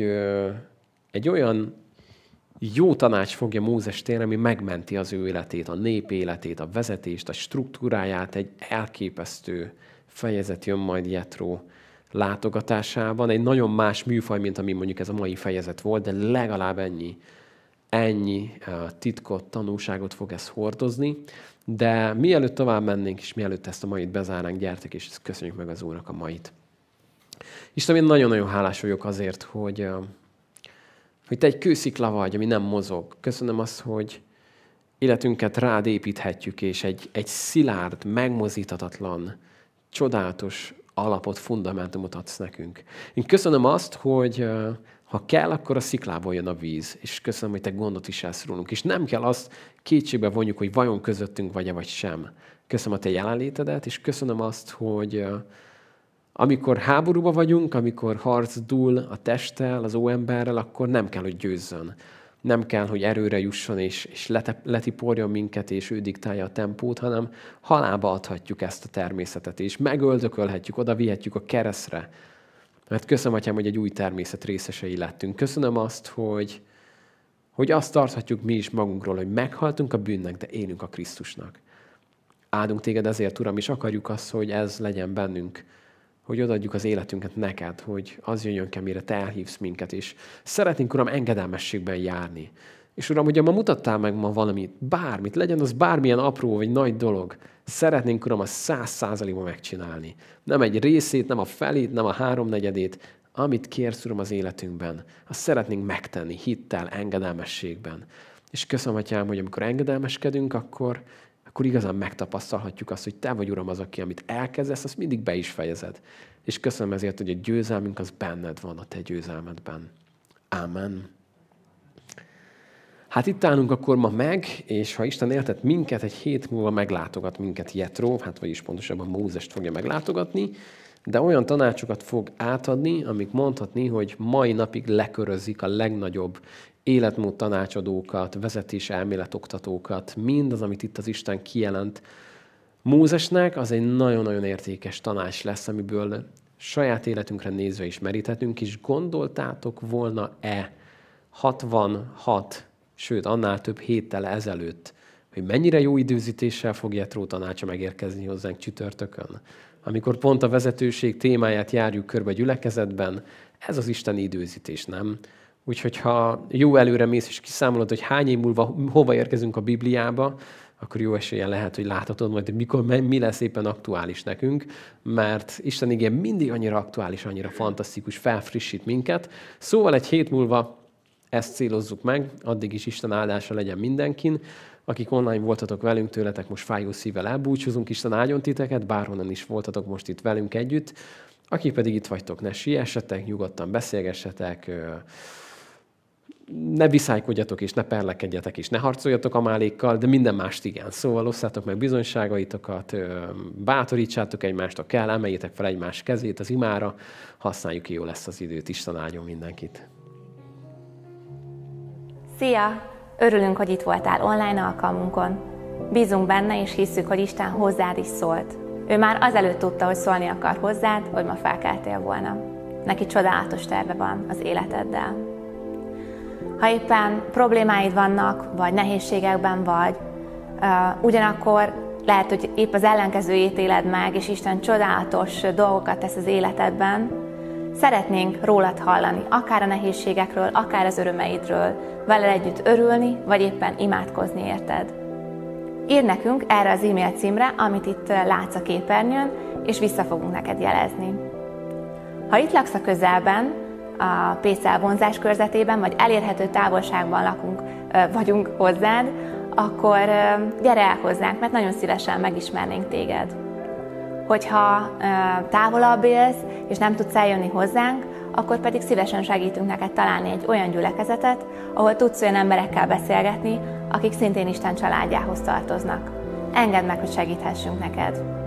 egy olyan jó tanács fogja Mózes tér, ami megmenti az ő életét, a nép életét, a vezetést, a struktúráját, egy elképesztő fejezet jön majd Jetró látogatásában. Egy nagyon más műfaj, mint ami mondjuk ez a mai fejezet volt, de legalább ennyi ennyi eh, titkot, tanulságot fog ez hordozni. De mielőtt tovább mennénk, és mielőtt ezt a mait bezárnánk, gyertek, és köszönjük meg az Úrnak a mait. Istenem, én nagyon-nagyon hálás vagyok azért, hogy, eh, hogy Te egy kőszikla vagy, ami nem mozog. Köszönöm azt, hogy életünket rád építhetjük, és egy, egy szilárd, megmozítatatlan, csodálatos alapot, fundamentumot adsz nekünk. Én köszönöm azt, hogy ha kell, akkor a sziklából jön a víz, és köszönöm, hogy te gondot is állsz rólunk. És nem kell azt kétségbe vonjuk, hogy vajon közöttünk vagy-e vagy sem. Köszönöm a te jelenlétedet, és köszönöm azt, hogy amikor háborúba vagyunk, amikor harc dúl a testtel, az óemberrel, akkor nem kell, hogy győzzön nem kell, hogy erőre jusson és, és letiporjon minket, és ő diktálja a tempót, hanem halába adhatjuk ezt a természetet, és megöldökölhetjük, oda vihetjük a keresztre. Mert hát köszönöm, Atyám, hogy egy új természet részesei lettünk. Köszönöm azt, hogy, hogy azt tarthatjuk mi is magunkról, hogy meghaltunk a bűnnek, de élünk a Krisztusnak. Áldunk téged ezért, Uram, és akarjuk azt, hogy ez legyen bennünk hogy odaadjuk az életünket neked, hogy az jöjjön ki, amire te elhívsz minket, és szeretnénk, Uram, engedelmességben járni. És Uram, ugye ma mutattál meg ma valamit, bármit, legyen az bármilyen apró vagy nagy dolog, szeretnénk, Uram, a száz százalékban megcsinálni. Nem egy részét, nem a felét, nem a háromnegyedét, amit kérsz, Uram, az életünkben, azt szeretnénk megtenni hittel, engedelmességben. És köszönöm, Atyám, hogy amikor engedelmeskedünk, akkor, akkor igazán megtapasztalhatjuk azt, hogy te vagy Uram az, aki amit elkezdesz, azt mindig be is fejezed. És köszönöm ezért, hogy a győzelmünk az benned van, a te győzelmedben. Amen. Hát itt állunk akkor ma meg, és ha Isten éltet minket, egy hét múlva meglátogat minket Jetró, hát vagyis pontosabban Mózest fogja meglátogatni, de olyan tanácsokat fog átadni, amik mondhatni, hogy mai napig lekörözik a legnagyobb életmód tanácsadókat, vezetés elméletoktatókat, mindaz, amit itt az Isten kijelent Mózesnek, az egy nagyon-nagyon értékes tanács lesz, amiből saját életünkre nézve is meríthetünk, és gondoltátok volna-e 66, sőt annál több héttel ezelőtt, hogy mennyire jó időzítéssel fog Jetró tanácsa megérkezni hozzánk csütörtökön, amikor pont a vezetőség témáját járjuk körbe gyülekezetben, ez az Isten időzítés, nem? Úgyhogy ha jó előre mész és kiszámolod, hogy hány év múlva hova érkezünk a Bibliába, akkor jó esélye lehet, hogy láthatod majd, hogy mikor, mi lesz éppen aktuális nekünk, mert Isten igen mindig annyira aktuális, annyira fantasztikus, felfrissít minket. Szóval egy hét múlva ezt célozzuk meg, addig is Isten áldása legyen mindenkin. Akik online voltatok velünk, tőletek most fájó szívvel elbúcsúzunk, Isten áldjon titeket, bárhonnan is voltatok most itt velünk együtt. Akik pedig itt vagytok, ne siessetek, nyugodtan beszélgessetek, ne viszálykodjatok és ne perlekedjetek és ne harcoljatok a málékkal, de minden mást igen. Szóval osszátok meg bizonyságaitokat, bátorítsátok egymást, ha kell, emeljétek fel egymás kezét az imára, használjuk ki, jó lesz az időt, Isten áldjon mindenkit. Szia! Örülünk, hogy itt voltál online alkalmunkon. Bízunk benne, és hisszük, hogy Isten hozzád is szólt. Ő már azelőtt tudta, hogy szólni akar hozzád, hogy ma felkeltél volna. Neki csodálatos terve van az életeddel. Ha éppen problémáid vannak, vagy nehézségekben vagy, ugyanakkor lehet, hogy épp az ellenkezőjét éled meg, és Isten csodálatos dolgokat tesz az életedben, szeretnénk rólad hallani, akár a nehézségekről, akár az örömeidről, vele együtt örülni, vagy éppen imádkozni érted. Ír nekünk erre az e-mail címre, amit itt látsz a képernyőn, és vissza fogunk neked jelezni. Ha itt laksz a közelben, a Pécel vonzás körzetében, vagy elérhető távolságban lakunk, vagyunk hozzád, akkor gyere el hozzánk, mert nagyon szívesen megismernénk téged. Hogyha távolabb élsz, és nem tudsz eljönni hozzánk, akkor pedig szívesen segítünk neked találni egy olyan gyülekezetet, ahol tudsz olyan emberekkel beszélgetni, akik szintén Isten családjához tartoznak. Engedd meg, hogy segíthessünk neked.